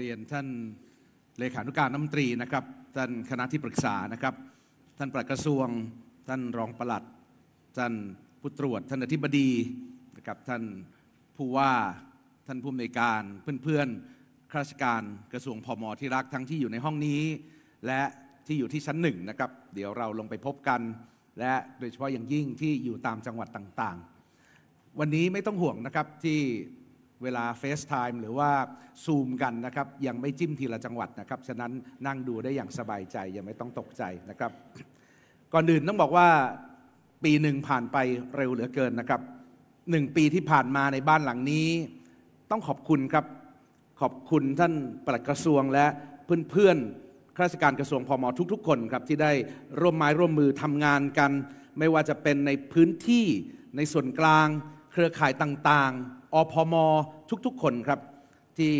เรียนท่านเลขานุการน้ำตรีนะครับ ท่านคณะที่ปรึกษานะครับ ท่านปลัดกระทรวงท่านรองปลัดท่านผู้ตรวจ ท่านอธิบดีนะครับท่านผู้ว่าท่านผู้อำนวยการเพื่อนเพื่อนข้าราชการกระทรวงพอมอที่รักทั้งที่อยู่ในห้องนี้ และที่อยู่ที่ชั้นหนึ่งนะครับ เดี๋ยวเราลงไปพบกัน และโดยเฉพาะอย่างยิ่งที่อยู่ตามจังหวัดต่าง ๆ วันนี้ไม่ต้องห่วงนะครับที่เวลาเฟสไทม์หรือว่าซูมกันนะครับยังไม่จิ้มทีละจังหวัดนะครับ ฉะนั้นนั่งดูได้อย่างสบายใจยังไม่ต้องตกใจนะครับ ก่อนอื่น ต้องบอกว่าปีหนึ่งผ่านไปเร็วเหลือเกินนะครับ หนึ่งปีที่ผ่านมาในบ้านหลังนี้ ต้องขอบคุณครับ ขอบคุณท่านปลัดกระทรวงและเพื่อนๆข้าราชการกระทรวงพอมทุก ๆ คนครับที่ได้ร่วมไม้ร่วมมือทำงานกัน ไม่ว่าจะเป็นในพื้นที่ในส่วนกลาง เครือข่ายต่าง ๆอพม ทุก ๆ คนครับที่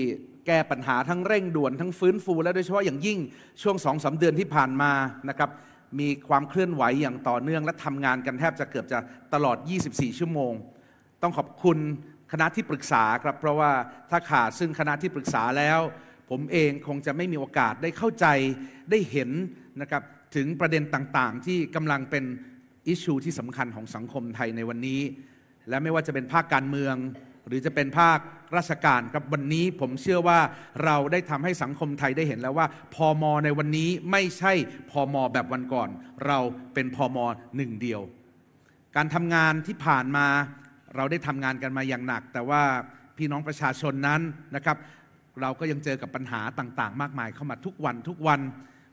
แก้ปัญหาทั้งเร่งด่วนทั้งฟื้นฟูและโดยเฉพาะอย่างยิ่งช่วงสองสาเดือนที่ผ่านมานะครับมีความเคลื่อนไหวอย่างต่อเนื่อง และทำงานกันแทบจะเกือบจะตลอด 24 ชั่วโมง ต้องขอบคุณคณะที่ปรึกษาครับเพราะว่าถ้าขาดซึ่งคณะที่ปรึกษาแล้ว ผมเองคงจะไม่มีโอกาสได้เข้าใจได้เห็นนะครับถึงประเด็นต่างๆ ที่กำลังเป็นอิชชูที่สำคัญของสังคมไทยในวันนี้ และไม่ว่าจะเป็นภาคการเมืองหรือจะเป็นภาคราชการครับวันนี้ ผมเชื่อว่าเราได้ทำให้สังคมไทยได้เห็นแล้วว่า พอมอในวันนี้ไม่ใช่พอมอแบบวันก่อน เราเป็นพอมอหนึ่งเดียว การทำงานที่ผ่านมาเราได้ทำงานกันมาอย่างหนัก แต่ว่าพี่น้องประชาชนนั้นนะครับ เราก็ยังเจอกับปัญหาต่างๆ มากมายเข้ามาทุกวันทุกวัน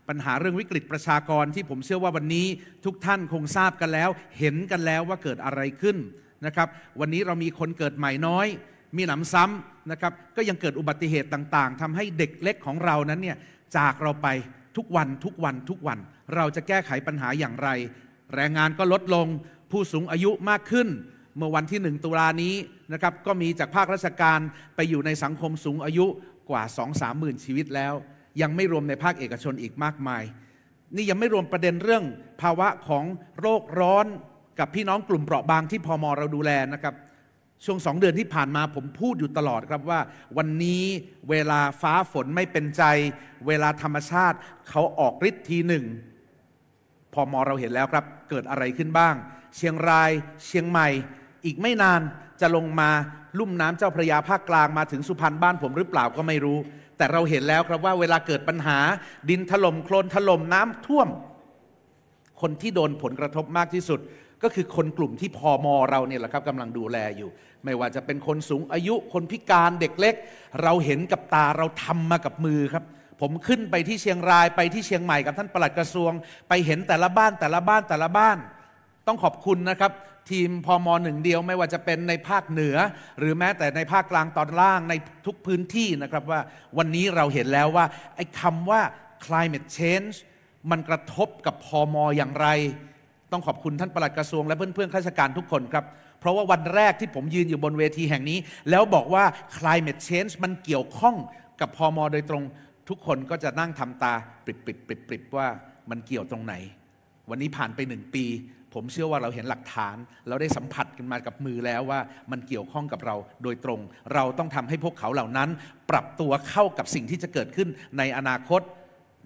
ปัญหาเรื่องวิกฤตประชากรที่ผมเชื่อว่าวันนี้ทุกท่านคงทราบกันแล้ว เห็นกันแล้วว่าเกิดอะไรขึ้นนะครับวันนี้เรามีคนเกิดใหม่น้อย มีหนำซ้ำนะครับก็ยังเกิดอุบัติเหตุต่างๆ ทำให้เด็กเล็กของเรานั้นเนี่ยจากเราไปทุกวันทุกวันทุกวันเราจะแก้ไขปัญหาอย่างไร แรงงานก็ลดลงผู้สูงอายุมากขึ้น เมื่อวันที่หนึ่งตุลานี้นะครับก็มีจากภาคราชการไปอยู่ในสังคมสูงอายุกว่าสสองามหมื่นชีวิตแล้ว ยังไม่รวมในภาคเอกชนอีกมากมาย นี่ยังไม่รวมประเด็นเรื่อง ภาวะของโรคร้อนกับพี่น้องกลุ่มเปราะบางที่พอมอเราดูแลนะครับช่วงสองเดือนที่ผ่านมาผมพูดอยู่ตลอดครับว่า วันนี้เวลาฟ้าฝนไม่เป็นใจ เวลาธรรมชาติเขาออกฤทธิ์ทีหนึ่ง พอมอเราเห็นแล้วครับ เกิดอะไรขึ้นบ้าง เชียงรายเชียงใหม่ อีกไม่นานจะลงมาลุ่มน้ำเจ้าพระยาภาคกลางมาถึงสุพรรณบ้านผมหรือเปล่าก็ไม่รู้ แต่เราเห็นแล้วครับว่าเวลาเกิดปัญหาดินถล่มโคลนถล่มน้ำาท่วม คนที่โดนผลกระทบมากที่สุดก็คือคนกลุ่มที่พอมอเราเนี่ยแหละครับกำลังดูแลอยู่ ไม่ว่าจะเป็นคนสูงอายุ คนพิการเด็กเล็กเราเห็นกับตาเราทำมากับมือครับ ผมขึ้นไปที่เชียงรายไปที่เชียงใหม่กับท่านปลัดกระทรวง ไปเห็นแต่ละบ้านแต่ละบ้านแต่ละบ้าน ต้องขอบคุณนะครับ ทีมพอมอหนึ่งเดียว ไม่ว่าจะเป็นในภาคเหนือ หรือแม้แต่ในภาคกลางตอนล่างในทุกพื้นที่นะครับว่าวันนี้เราเห็นแล้วว่าไอ้คำว่า climate change มันกระทบกับพอมออย่างไรต้องขอบคุณท่านปลัดกระทรวง และเพื่อนๆ ข้าราชการทุกคนครับ เพราะว่าวันแรกที่ผมยืนอยู่บนเวทีแห่งนี้ แล้วบอกว่า climate change มันเกี่ยวข้องกับพอมโดยตรง ทุกคนก็จะนั่งทำตาปริบิบว่ามันเกี่ยวตรงไหน วันนี้ผ่านไปหนึ่งปี ผมเชื่อว่าเราเห็นหลักฐาน เราได้สัมผัสกันมากับมือแล้วว่ามันเกี่ยวข้องกับเราโดยตรง เราต้องทำให้พวกเขาเหล่านั้น ปรับตัวเข้ากับสิ่งที่จะเกิดขึ้นในอนาคต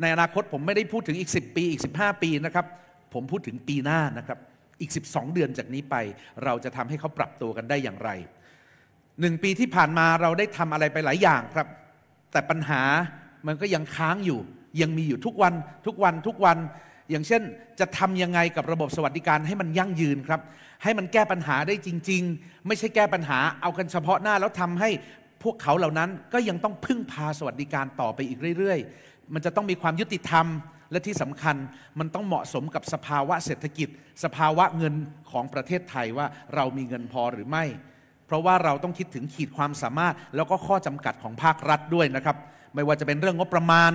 ในอนาคตผมไม่ได้พูดถึงอีก 10 ปีอีก15 ปีนะครับผมพูดถึงปีหน้านะครับอีก 12 เดือนจากนี้ไป เราจะทำให้เขาปรับตัวกันได้อย่างไรหนึ่งปีที่ผ่านมาเราได้ทำอะไรไปหลายอย่างครับ แต่ปัญหามันก็ยังค้างอยู่ยังมีอยู่ทุกวัน ทุกวันทุกวัน อย่างเช่นจะทำยังไงกับระบบสวัสดิการให้มันยั่งยืนครับให้มันแก้ปัญหาได้จริง ๆ ไม่ใช่แก้ปัญหาเอากันเฉพาะหน้า แล้วทำให้พวกเขาเหล่านั้นก็ยังต้องพึ่งพาสวัสดิการต่อไปอีกเรื่อยๆมันจะต้องมีความยุติธรรมและที่สำคัญมันต้องเหมาะสมกับสภาวะเศรษฐกิจสภาวะเงินของประเทศไทยว่าเรามีเงินพอหรือไม่ เพราะว่าเราต้องคิดถึงขีดความสามารถ แล้วก็ข้อจำกัดของภาครัฐด้วยนะครับ ไม่ว่าจะเป็นเรื่องงบประมาณ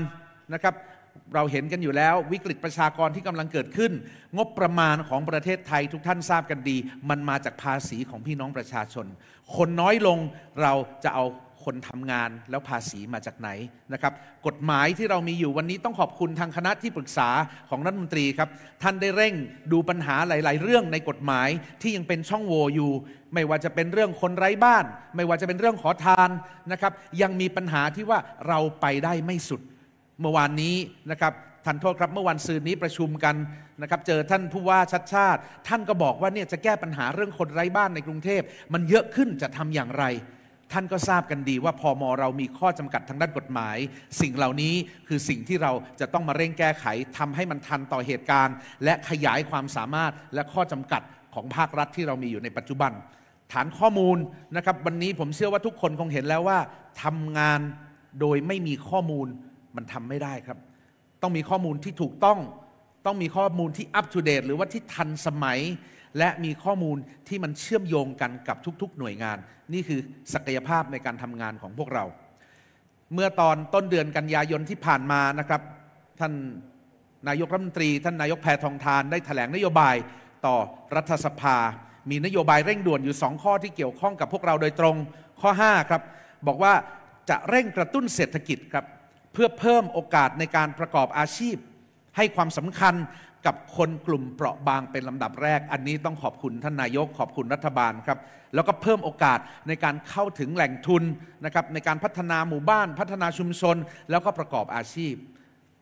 นะครับ เราเห็นกันอยู่แล้ว วิกฤตประชากรที่กำลังเกิดขึ้น งบประมาณของประเทศไทยทุกท่านทราบกันดี มันมาจากภาษีของพี่น้องประชาชน คนน้อยลงเราจะเอาคนทำงานแล้วภาษีมาจากไหนนะครับกฎหมายที่เรามีอยู่วันนี้ต้องขอบคุณทางคณะที่ปรึกษาของรัฐมนตรีครับท่านได้เร่งดูปัญหาหลาย ๆเรื่องในกฎหมายที่ยังเป็นช่องโหว่อยู่ ไม่ว่าจะเป็นเรื่องคนไร้บ้าน ไม่ว่าจะเป็นเรื่องขอทานนะครับยังมีปัญหาที่ว่าเราไปได้ไม่สุด เมื่อวานนี้นะครับท่านโทษครับเมื่อวันซืนนี้ประชุมกันนะครับเจอท่านผู้ว่าชัดชาติ ท่านก็บอกว่าเนี่ยจะแก้ปัญหาเรื่องคนไร้บ้านในกรุงเทพมันเยอะขึ้นจะทำอย่างไรท่านก็ทราบกันดีว่าพอมอเรามีข้อจำกัดทางด้านกฎหมาย สิ่งเหล่านี้คือสิ่งที่เราจะต้องมาเร่งแก้ไข ทำให้มันทันต่อเหตุการณ์ และขยายความสามารถ และข้อจำกัดของภาครัฐที่เรามีอยู่ในปัจจุบัน ฐานข้อมูลนะครับ วันนี้ผมเชื่อว่าทุกคนคงเห็นแล้วว่า ทำงานโดยไม่มีข้อมูลมันทำไม่ได้ครับ ต้องมีข้อมูลที่ถูกต้องต้องมีข้อมูลที่อัปเดตหรือว่าที่ทันสมัยและมีข้อมูลที่มันเชื่อมโยงกันกับทุกๆหน่วยงาน นี่คือศักยภาพในการทำงานของพวกเรา เมื่อตอนต้นเดือนกันยายนที่ผ่านมานะครับ ท่านนายกรัฐมนตรี ท่านนายกแพทองทานได้ถแถลงนโยบายต่อรัฐสภา มีนโยบายเร่งด่วนอยู่ 2 ข้อที่เกี่ยวข้องกับพวกเราโดยตรงข้อ 5 ครับ บอกว่าจะเร่งกระตุ้นเศรษฐกิจครับเพื่อเพิ่มโอกาสในการประกอบอาชีพ ให้ความสำคัญกับคนกลุ่มเปราะบางเป็นลำดับแรก อันนี้ต้องขอบคุณท่านนายก ขอบคุณรัฐบาลครับ แล้วก็เพิ่มโอกาสในการเข้าถึงแหล่งทุนนะครับในการพัฒนาหมู่บ้าน พัฒนาชุมชน แล้วก็ประกอบอาชีพ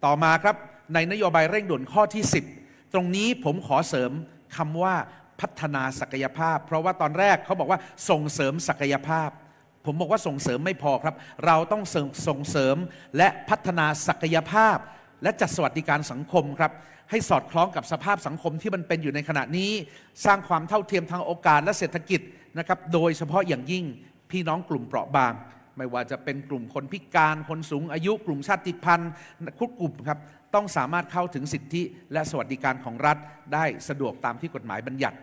ต่อมาครับในนโยบายเร่งด่วนข้อที่ 10 ตรงนี้ผมขอเสริมคำว่าพัฒนาศักยภาพ เพราะว่าตอนแรกเขาบอกว่าส่งเสริมศักยภาพ ผมบอกว่าส่งเสริมไม่พอครับ เราต้องส่งเสริมและพัฒนาศักยภาพ และจัดสวัสดิการสังคมครับให้สอดคล้องกับสภาพสังคมที่มันเป็นอยู่ในขณะนี้ สร้างความเท่าเทียมทางโอกาสและเศรษฐกิจนะครับโดยเฉพาะอย่างยิ่งพี่น้องกลุ่มเปราะบาง ไม่ว่าจะเป็นกลุ่มคนพิการคนสูงอายุกลุ่มชาติพันธุ์คุกกลุ่มครับต้องสามารถเข้าถึงสิทธิ และสวัสดิการของรัฐได้สะดวกตามที่กฎหมายบัญญัติ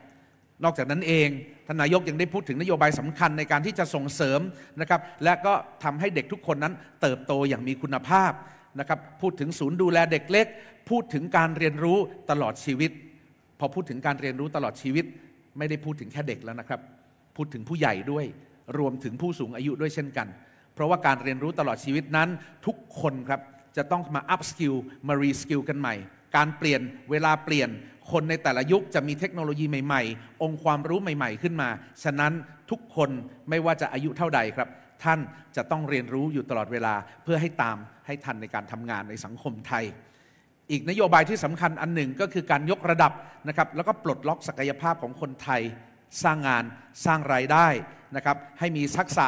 นอกจากนั้นเองท่านนายกยังได้พูดถึงนโยบายสำคัญในการที่จะส่งเสริมนะครับและก็ทำให้เด็กทุกคนนั้นเติบโตอย่างมีคุณภาพนะครับพูดถึงศูนย์ดูแลเด็กเล็กพูดถึงการเรียนรู้ตลอดชีวิต พอพูดถึงการเรียนรู้ตลอดชีวิต ไม่ได้พูดถึงแค่เด็กแล้วนะครับพูดถึงผู้ใหญ่ด้วยรวมถึงผู้สูงอายุด้วยเช่นกัน เพราะว่าการเรียนรู้ตลอดชีวิตนั้น ทุกคนครับจะต้องมาอัพสกิลมารีสกิลกันใหม่ การเปลี่ยนเวลาเปลี่ยน คนในแต่ละยุคจะมีเทคโนโลยีใหม่ๆ องค์ความรู้ใหม่ ๆ ขึ้นมา ฉะนั้นทุกคนไม่ว่าจะอายุเท่าใดครับ ท่านจะต้องเรียนรู้อยู่ตลอดเวลาเพื่อให้ตามให้ทันในการทำงานในสังคมไทย อีกนโยบายที่สำคัญอันหนึ่งก็คือการยกระดับนะครับ แล้วก็ปลดล็อกศักยภาพของคนไทยสร้างงานสร้างรายได้นะครับ ให้มีทักษะ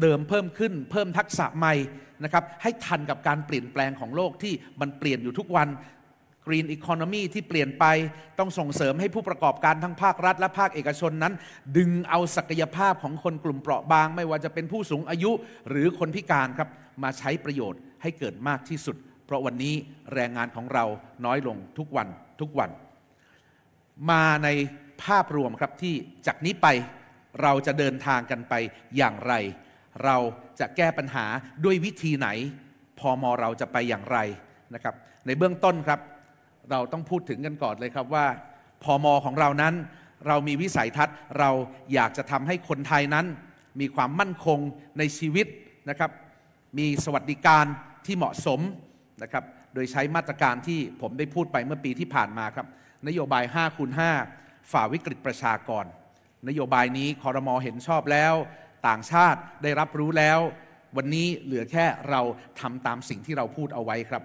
เดิมเพิ่มขึ้น เพิ่มทักษะใหม่นะครับ ให้ทันกับการเปลี่ยนแปลงของโลกที่มันเปลี่ยนอยู่ทุกวันกรีนอีโคโนมีที่เปลี่ยนไปต้องส่งเสริมให้ผู้ประกอบการทั้งภาครัฐและภาคเอกชนนั้น ดึงเอาศักยภาพของคนกลุ่มเปราะบาง ไม่ว่าจะเป็นผู้สูงอายุหรือคนพิการครับมาใช้ประโยชน์ให้เกิดมากที่สุด เพราะวันนี้แรงงานของเราน้อยลงทุกวันทุกวัน มาในภาพรวมครับที่จากนี้ไปเราจะเดินทางกันไปอย่างไร เราจะแก้ปัญหาด้วยวิธีไหน พอมอเราจะไปอย่างไรนะครับ ในเบื้องต้นครับ เราต้องพูดถึงกันก่อนเลยครับว่าพอมอของเรานั้น เรามีวิสัยทัศน์ เราอยากจะทำให้คนไทยนั้น มีความมั่นคงในชีวิตนะครับ มีสวัสดิการที่เหมาะสมนะครับโดยใช้มาตรการที่ผมได้พูดไปเมื่อปีที่ผ่านมาครับนโยบาย5คูณ5ฝ่าวิกฤตประชากร นโยบายนี้คอรมอเห็นชอบแล้ว ต่างชาติได้รับรู้แล้ว วันนี้เหลือแค่เราทำตามสิ่งที่เราพูดเอาไว้ครับ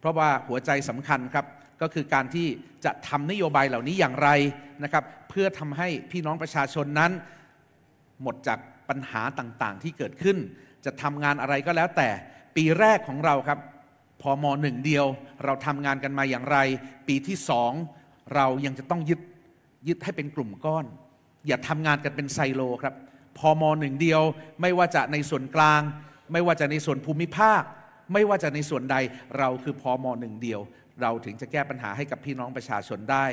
เพราะว่าหัวใจสำคัญครับก็คือการที่จะทำนโยบายเหล่านี้อย่างไรนะครับเพื่อทำให้พี่น้องประชาชนนั้น หมดจากปัญหาต่างๆ ที่เกิดขึ้นจะทำงานอะไรก็แล้วแต่ปีแรกของเราครับพอมหนึ่งเดียว เราทำงานกันมาอย่างไร ปีที่สองเรายังจะต้องยึด ยึดให้เป็นกลุ่มก้อน อย่าทำงานกันเป็นไซโลครับพอมหนึ่งเดียว ไม่ว่าจะในส่วนกลาง ไม่ว่าจะในส่วนภูมิภาค ไม่ว่าจะในส่วนใดเราคือพอมหนึ่งเดียว เราถึงจะแก้ปัญหาให้กับพี่น้องประชาชนได้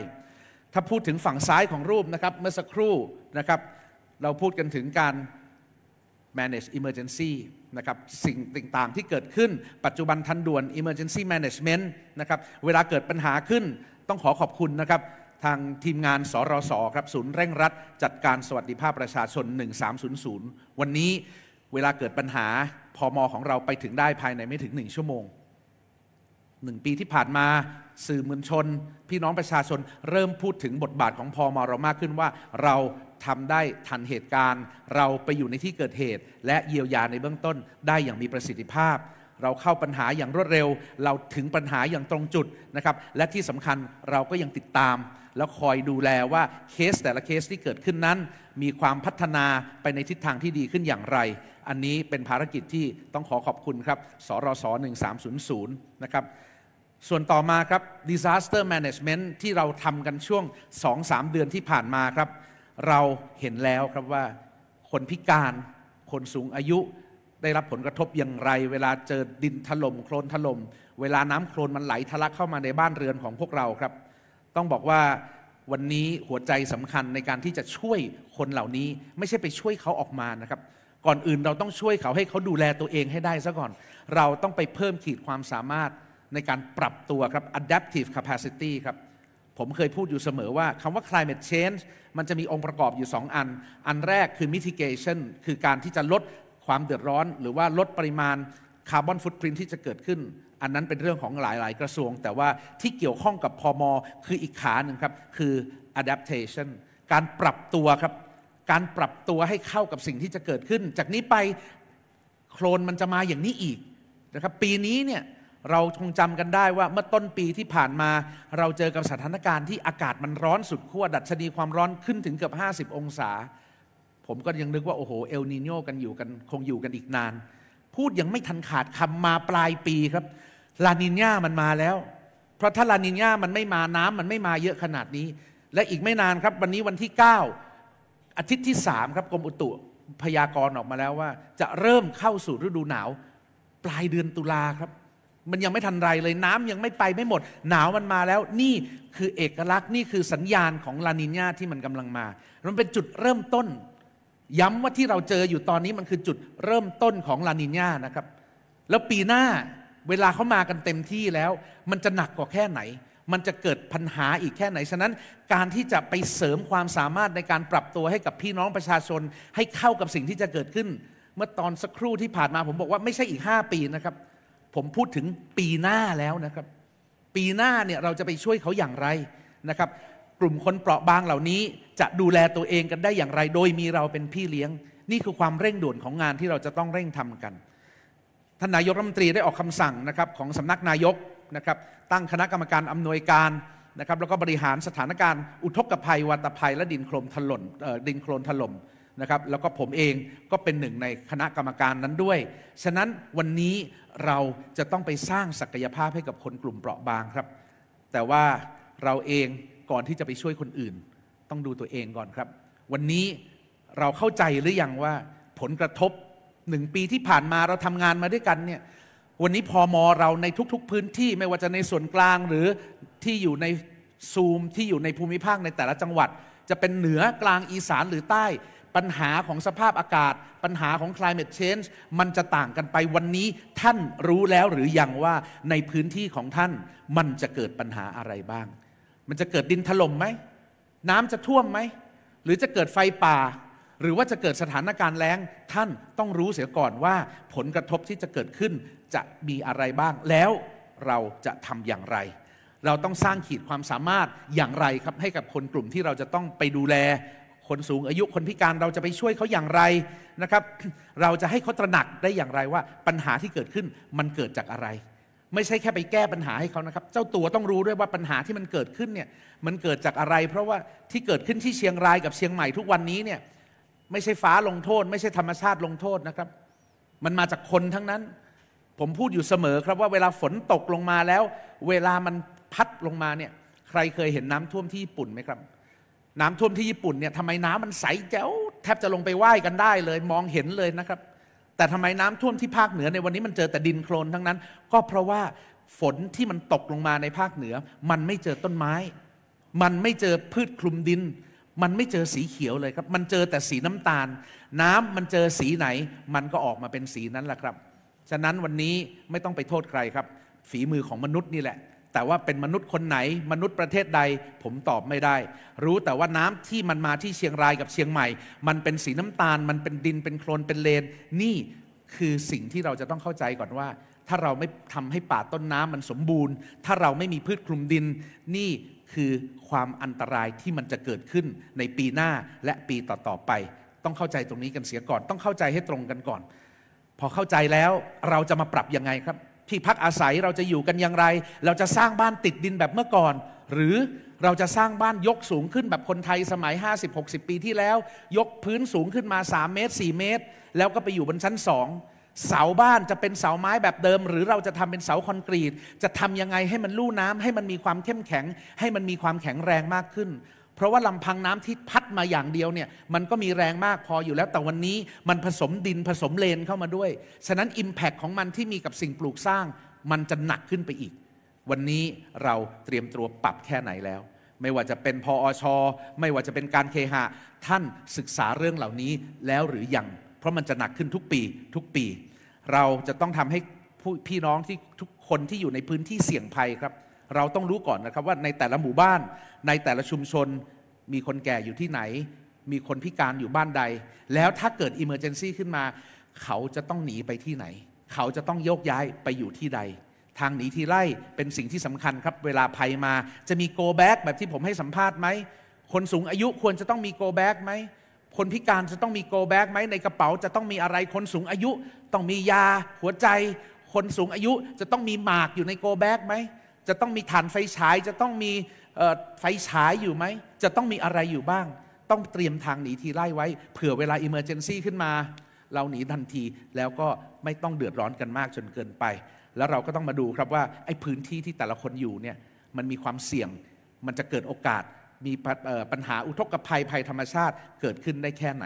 ถ้าพูดถึงฝั่งซ้ายของรูปนะครับเมื่อสักครู่นะครับ เราพูดกันถึงการ manage emergency นะครับสิ่งต่างๆที่เกิดขึ้นปัจจุบันทันด่วน emergency management นะครับเวลาเกิดปัญหาขึ้นต้องขอขอบคุณนะครับทางทีมงานสรสครับ ศูนย์เร่งรัด จัดการสวัสดิภาพประชาชน 1300 วันนี้เวลาเกิดปัญหาพอมอของเราไปถึงได้ภายในไม่ถึง 1 ชั่วโมงหนึ่งปีที่ผ่านมาสื่อมวลชน พี่น้องประชาชนเริ่มพูดถึงบทบาทของพอมอเรามากขึ้นว่าเราทำได้ทันเหตุการณ์ เราไปอยู่ในที่เกิดเหตุ และเยียวยาในเบื้องต้นได้อย่างมีประสิทธิภาพ เราเข้าปัญหาอย่างรวดเร็วเราถึงปัญหาอย่างตรงจุดนะครับและที่สำคัญเราก็ยังติดตาม แล้วคอยดูแลว่าเคสแต่ละเคสที่เกิดขึ้นนั้น มีความพัฒนาไปในทิศทางที่ดีขึ้นอย่างไร อันนี้เป็นภารกิจที่ต้องขอขอบคุณครับสรศ1300นะครับส่วนต่อมาครับ disaster management ที่เราทำกันช่วง 2-3 เดือนที่ผ่านมาครับเราเห็นแล้วครับว่า คนพิการคนสูงอายุได้รับผลกระทบอย่างไร เวลาเจอดินถล่มโคลนถล่มเวลาน้ำโคลนมันไหลทะลักเข้ามาในบ้านเรือนของพวกเราครับ ต้องบอกว่าวันนี้หัวใจสำคัญในการที่จะช่วยคนเหล่านี้ไม่ใช่ไปช่วยเขาออกมานะครับ ก่อนอื่นเราต้องช่วยเขาให้เขาดูแลตัวเองให้ได้ซะก่อน เราต้องไปเพิ่มขีดความสามารถในการปรับตัวครับ adaptive capacity ครับผมเคยพูดอยู่เสมอว่าคำว่า climate change มันจะมีองค์ประกอบอยู่2อัน อันแรกคือ mitigation คือการที่จะลดความเดือดร้อนหรือว่าลดปริมาณคาร์บอนฟุตพิ้นที่จะเกิดขึ้น อันนั้นเป็นเรื่องของหลายๆ กระทรวง แต่ว่าที่เกี่ยวข้องกับพอมอคืออีกขาหนึ่งครับ คือ adaptation การปรับตัวครับ การปรับตัวให้เข้ากับสิ่งที่จะเกิดขึ้น จากนี้ไปโคลนมันจะมาอย่างนี้อีกนะครับปีนี้เนี่ยเราคงจำกันได้ว่าเมื่อต้นปีที่ผ่านมาเราเจอกับสถานการณ์ที่อากาศมันร้อนสุดขั้วดัชนีความร้อนขึ้นถึงเกือบ 50 องศา ผมก็ยังนึกว่าโอ้โห เอลนีโญกันอยู่กันคงอยู่กันอีกนาน พูดยังไม่ทันขาดคำมาปลายปีครับ ลานินญามันมาแล้ว เพราะถ้าลานินญามันไม่มาน้ำมันไม่มาเยอะขนาดนี้ และอีกไม่นานครับ วันนี้วันที่9อาทิตย์ที่3ครับกรมอุตุพยากรณ์ออกมาแล้วว่า จะเริ่มเข้าสู่ฤดูหนาวปลายเดือนตุลาครับมันยังไม่ทันไรเลยน้ำยังไม่ไปไม่หมดหนาวมันมาแล้ว นี่คือเอกลักษณ์นี่คือสัญญาณของลานิญาที่มันกำลังมามันเป็นจุดเริ่มต้น ย้ำว่าที่เราเจออยู่ตอนนี้มันคือจุดเริ่มต้นของลานิญานะครับ แล้วปีหน้าเวลาเขามากันเต็มที่แล้ว มันจะหนักกว่าแค่ไหน มันจะเกิดปัญหาอีกแค่ไหน ฉะนั้นการที่จะไปเสริมความสามารถในการปรับตัวให้กับพี่น้องประชาชน ให้เข้ากับสิ่งที่จะเกิดขึ้น เมื่อตอนสักครู่ที่ผ่านมาผมบอกว่าไม่ใช่อีก5ปีนะครับผมพูดถึงปีหน้าแล้วนะครับปีหน้าเนี่ยเราจะไปช่วยเขาอย่างไรนะครับกลุ่มคนเปราะบางเหล่านี้จะดูแลตัวเองกันได้อย่างไร โดยมีเราเป็นพี่เลี้ยง นี่คือความเร่งด่วนของงานที่เราจะต้องเร่งทำกันท่านนายกรัฐมนตรีได้ออกคำสั่งนะครับของสำนักนายกนะครับตั้งคณะกรรมการอำนวยการนะครับแล้วก็บริหารสถานการณ์อุทกภัยวัตภัยและดินโคลนถล่มดินโคลนถล่มนะครับแล้วก็ผมเองก็เป็นหนึ่งในคณะกรรมการนั้นด้วย ฉะนั้นวันนี้เราจะต้องไปสร้างศักยภาพให้กับคนกลุ่มเปราะบางครับแต่ว่าเราเองก่อนที่จะไปช่วยคนอื่น ต้องดูตัวเองก่อนครับ วันนี้เราเข้าใจหรืออยังว่าผลกระทบหนึ่งปีที่ผ่านมาเราทำงานมาด้วยกันเนี่ยวันนี้พอมอเราในทุกๆ พื้นที่ไม่ว่าจะในส่วนกลางหรือที่อยู่ในซูมที่อยู่ในภูมิภาคในแต่ละจังหวัด จะเป็นเหนือกลางอีสานหรือใต้ปัญหาของสภาพอากาศ ปัญหาของ climate change มันจะต่างกันไปวันนี้ท่านรู้แล้วหรือยังว่าในพื้นที่ของท่านมันจะเกิดปัญหาอะไรบ้าง มันจะเกิดดินถล่มไหม น้ำจะท่วมไหม หรือจะเกิดไฟป่า หรือว่าจะเกิดสถานการณ์แล้ง ท่านต้องรู้เสียก่อนว่า ผลกระทบที่จะเกิดขึ้นจะมีอะไรบ้าง แล้วเราจะทำอย่างไร เราต้องสร้างขีดความสามารถอย่างไรครับให้กับคนกลุ่มที่เราจะต้องไปดูแลคนสูงอายุคนพิการเราจะไปช่วยเขาอย่างไรนะครับ เราจะให้เขาตระหนักได้อย่างไรว่าปัญหาที่เกิดขึ้นมันเกิดจากอะไร ไม่ใช่แค่ไปแก้ปัญหาให้เขานะครับเจ้าตัวต้องรู้ด้วยว่าปัญหาที่มันเกิดขึ้นเนี่ยมันเกิดจากอะไร เพราะว่าที่เกิดขึ้นที่เชียงรายกับเชียงใหม่ทุกวันนี้เนี่ยไม่ใช่ฟ้าลงโทษ ไม่ใช่ธรรมชาติลงโทษนะครับ มันมาจากคนทั้งนั้น ผมพูดอยู่เสมอครับว่าเวลาฝนตกลงมาแล้ว เวลามันพัดลงมาเนี่ยใครเคยเห็นน้ำท่วมที่ญี่ปุ่นไหมครับน้ำท่วมที่ญี่ปุ่นเนี่ยทำไม น้ำมันใสแจ๋วแทบจะลงไปไหว้กันได้เลยมองเห็นเลยนะครับแต่ทำไมน้ำท่วมที่ภาคเหนือในวันนี้มันเจอแต่ดินโคลนทั้งนั้น ก็เพราะว่าฝนที่มันตกลงมาในภาคเหนือ มันไม่เจอต้นไม้ มันไม่เจอพืชคลุมดิน มันไม่เจอสีเขียวเลยครับ มันเจอแต่สีน้ำตาล น้ำมันเจอสีไหน มันก็ออกมาเป็นสีนั้นแหละครับฉะนั้นวันนี้ไม่ต้องไปโทษใครครับ ฝีมือของมนุษย์นี่แหละแต่ว่าเป็นมนุษย์คนไหน มนุษย์ประเทศใด ผมตอบไม่ได้ รู้แต่ว่าน้ำที่มันมาที่เชียงรายกับเชียงใหม่ มันเป็นสีน้ำตาลมันเป็นดิน เป็นโคลนเป็นเลน นี่คือสิ่งที่เราจะต้องเข้าใจก่อนว่า ถ้าเราไม่ทำให้ป่าต้นน้ำมันสมบูรณ์ ถ้าเราไม่มีพืชคลุมดินนี่คือความอันตรายที่มันจะเกิดขึ้นในปีหน้าและปีต่อๆไป ต้องเข้าใจตรงนี้กันเสียก่อน ต้องเข้าใจให้ตรงกันก่อน พอเข้าใจแล้วเราจะมาปรับยังไงครับที่พักอาศัยเราจะอยู่กันอย่างไร เราจะสร้างบ้านติดดินแบบเมื่อก่อน หรือเราจะสร้างบ้านยกสูงขึ้นแบบคนไทยสมัย50-60 ปีที่แล้วยกพื้นสูงขึ้นมา3เมตร4เมตร แล้วก็ไปอยู่บนชั้นสองเสาบ้านจะเป็นเสาไม้แบบเดิม หรือเราจะทำเป็นเสาคอนกรีตจะทํำยังไงให้มันลู่น้ำ ให้มันมีความเข้มแข็ง ให้มันมีความแข็งแรงมากขึ้นเพราะว่าลำพังน้ำที่พัดมาอย่างเดียวเนี่ย มันก็มีแรงมากพออยู่แล้ว แต่วันนี้มันผสมดินผสมเลนเข้ามาด้วยฉะนั้นอิมแพคของมันที่มีกับสิ่งปลูกสร้าง มันจะหนักขึ้นไปอีก วันนี้เราเตรียมตัวปรับแค่ไหนแล้ว ไม่ว่าจะเป็นพออชไม่ว่าจะเป็นการเคหะท่านศึกษาเรื่องเหล่านี้แล้ว หรือยัง เพราะมันจะหนักขึ้นทุกปี ทุกปี เราจะต้องทำให้พี่น้องที่ทุกคนที่อยู่ในพื้นที่เสี่ยงภัยครับเราต้องรู้ก่อนนะครับว่าในแต่ละหมู่บ้านในแต่ละชุมชน มีคนแก่อยู่ที่ไหน มีคนพิการอยู่บ้านใดแล้วถ้าเกิดอิมเมอร์เจนซีขึ้นมา เขาจะต้องหนีไปที่ไหน เขาจะต้องโยกย้ายไปอยู่ที่ใด ทางหนีที่ไล่เป็นสิ่งที่สำคัญครับเวลาภัยมาจะมีโกแบ็กแบบที่ผมให้สัมภาษณ์ไหมคนสูงอายุควรจะต้องมีโกแบ็กไหมคนพิการจะต้องมีโกแบ็กไหมในกระเป๋าจะต้องมีอะไรคนสูงอายุ ต้องมียาหัวใจ คนสูงอายุจะต้องมีหมากอยู่ในโกแบ็กไหมจะต้องมีฐานไฟฉาย จะต้องมีไฟฉายอยู่ไหม จะต้องมีอะไรอยู่บ้าง ต้องเตรียมทางหนีทีไล่ไว้ เผื่อเวลาอิมเมอร์เจนซี่ขึ้นมา เราหนีทันทีแล้วก็ไม่ต้องเดือดร้อนกันมากจนเกินไป แล้วเราก็ต้องมาดูครับว่าไอ้พื้นที่ที่แต่ละคนอยู่เนี่ยมันมีความเสี่ยง มันจะเกิดโอกาสมีปัญหาอุทกภัยภัยธรรมชาติเกิดขึ้นได้แค่ไหน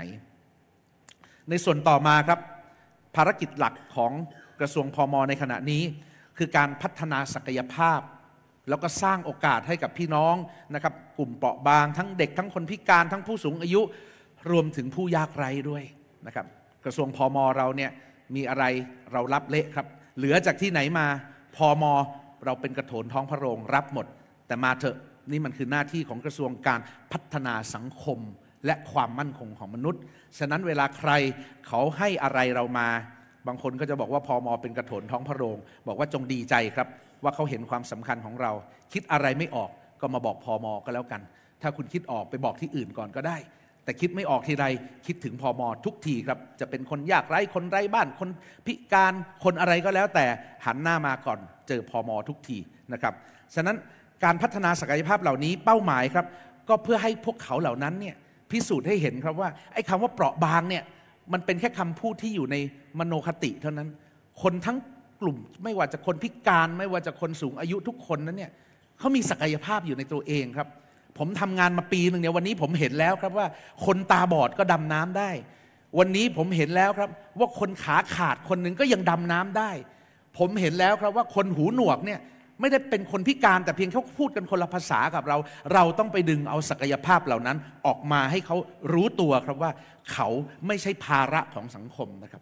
ในส่วนต่อมาครับ ภารกิจหลักของกระทรวงพอมในขณะนี้คือการพัฒนาศักยภาพ แล้วก็สร้างโอกาสให้กับพี่น้องนะครับ กลุ่มเปราะบางทั้งเด็กทั้งคนพิการทั้งผู้สูงอายุรวมถึงผู้ยากไร้ด้วยนะครับ กระทรวงพอมเราเนี่ยมีอะไรเรารับเละครับ เหลือจากที่ไหนมาพอมเราเป็นกระโถนท้องพระโรงรับหมด แต่มาเถอะนี่มันคือหน้าที่ของกระทรวงการพัฒนาสังคมและความมั่นคงของมนุษย์ ฉะนั้นเวลาใครเขาให้อะไรเรามาบางคนก็จะบอกว่าพอมอเป็นกระโถนท้องพระโรง บอกว่าจงดีใจครับ ว่าเขาเห็นความสำคัญของเรา คิดอะไรไม่ออก ก็มาบอกพอมอก็แล้วกัน ถ้าคุณคิดออกไปบอกที่อื่นก่อนก็ได้ แต่คิดไม่ออกทีไรคิดถึงพอมอทุกทีครับจะเป็นคนยากไร้ คนไร้บ้านคนพิการคนอะไรก็แล้ว แต่หันหน้ามาก่อนเจอพอมอทุกทีนะครับฉะนั้นการพัฒนาศักยภาพเหล่านี้เป้าหมายครับ ก็เพื่อให้พวกเขาเหล่านั้นเนี่ยพิสูจน์ให้เห็นครับว่าไอ้คำว่าเปราะบางเนี่ยมันเป็นแค่คำพูดที่อยู่ในมโนคติเท่านั้น คนทั้งกลุ่มไม่ว่าจะคนพิการ ไม่ว่าจะคนสูงอายุทุกคนนั้นเนี่ยเขามีศักยภาพอยู่ในตัวเองครับ ผมทำงานมาปีหนึ่งเนี่ยวันนี้ผมเห็นแล้วครับว่าคนตาบอดก็ดำน้ำได้ วันนี้ผมเห็นแล้วครับว่าคนขาขาดคนหนึ่งก็ยังดำน้ำได้ ผมเห็นแล้วครับว่าคนหูหนวกเนี่ยไม่ได้เป็นคนพิการแต่เพียงเขาพูดกันคนละภาษากับเรา เราต้องไปดึงเอาศักยภาพเหล่านั้นออกมาให้เขารู้ตัวครับว่าเขาไม่ใช่ภาระของสังคมนะครับ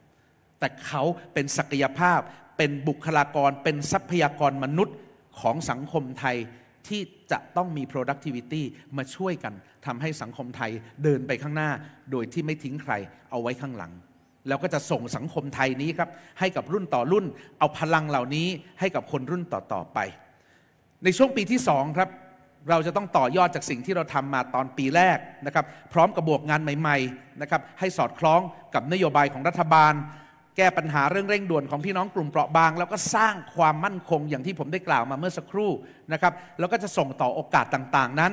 แต่เขาเป็นศักยภาพเป็นบุคลากร เป็นทรัพยากรมนุษย์ของสังคมไทย ที่จะต้องมี productivity มาช่วยกันทำให้สังคมไทยเดินไปข้างหน้าโดยที่ไม่ทิ้งใครเอาไว้ข้างหลังเราก็จะส่งสังคมไทยนี้ครับให้กับรุ่นต่อรุ่น เอาพลังเหล่านี้ให้กับคนรุ่นต่อๆไป ในช่วงปีที่สองครับเราจะต้องต่อยอดจากสิ่งที่เราทำมาตอนปีแรกนะครับ พร้อมกับบวกงานใหม่ๆนะครับให้สอดคล้องกับนโยบายของรัฐบาล แก้ปัญหาเรื่องเร่งด่วนของพี่น้องกลุ่มเปราะบาง แล้วก็สร้างความมั่นคงอย่างที่ผมได้กล่าวมาเมื่อสักครู่นะครับแล้วก็จะส่งต่อโอกาสต่างๆนั้น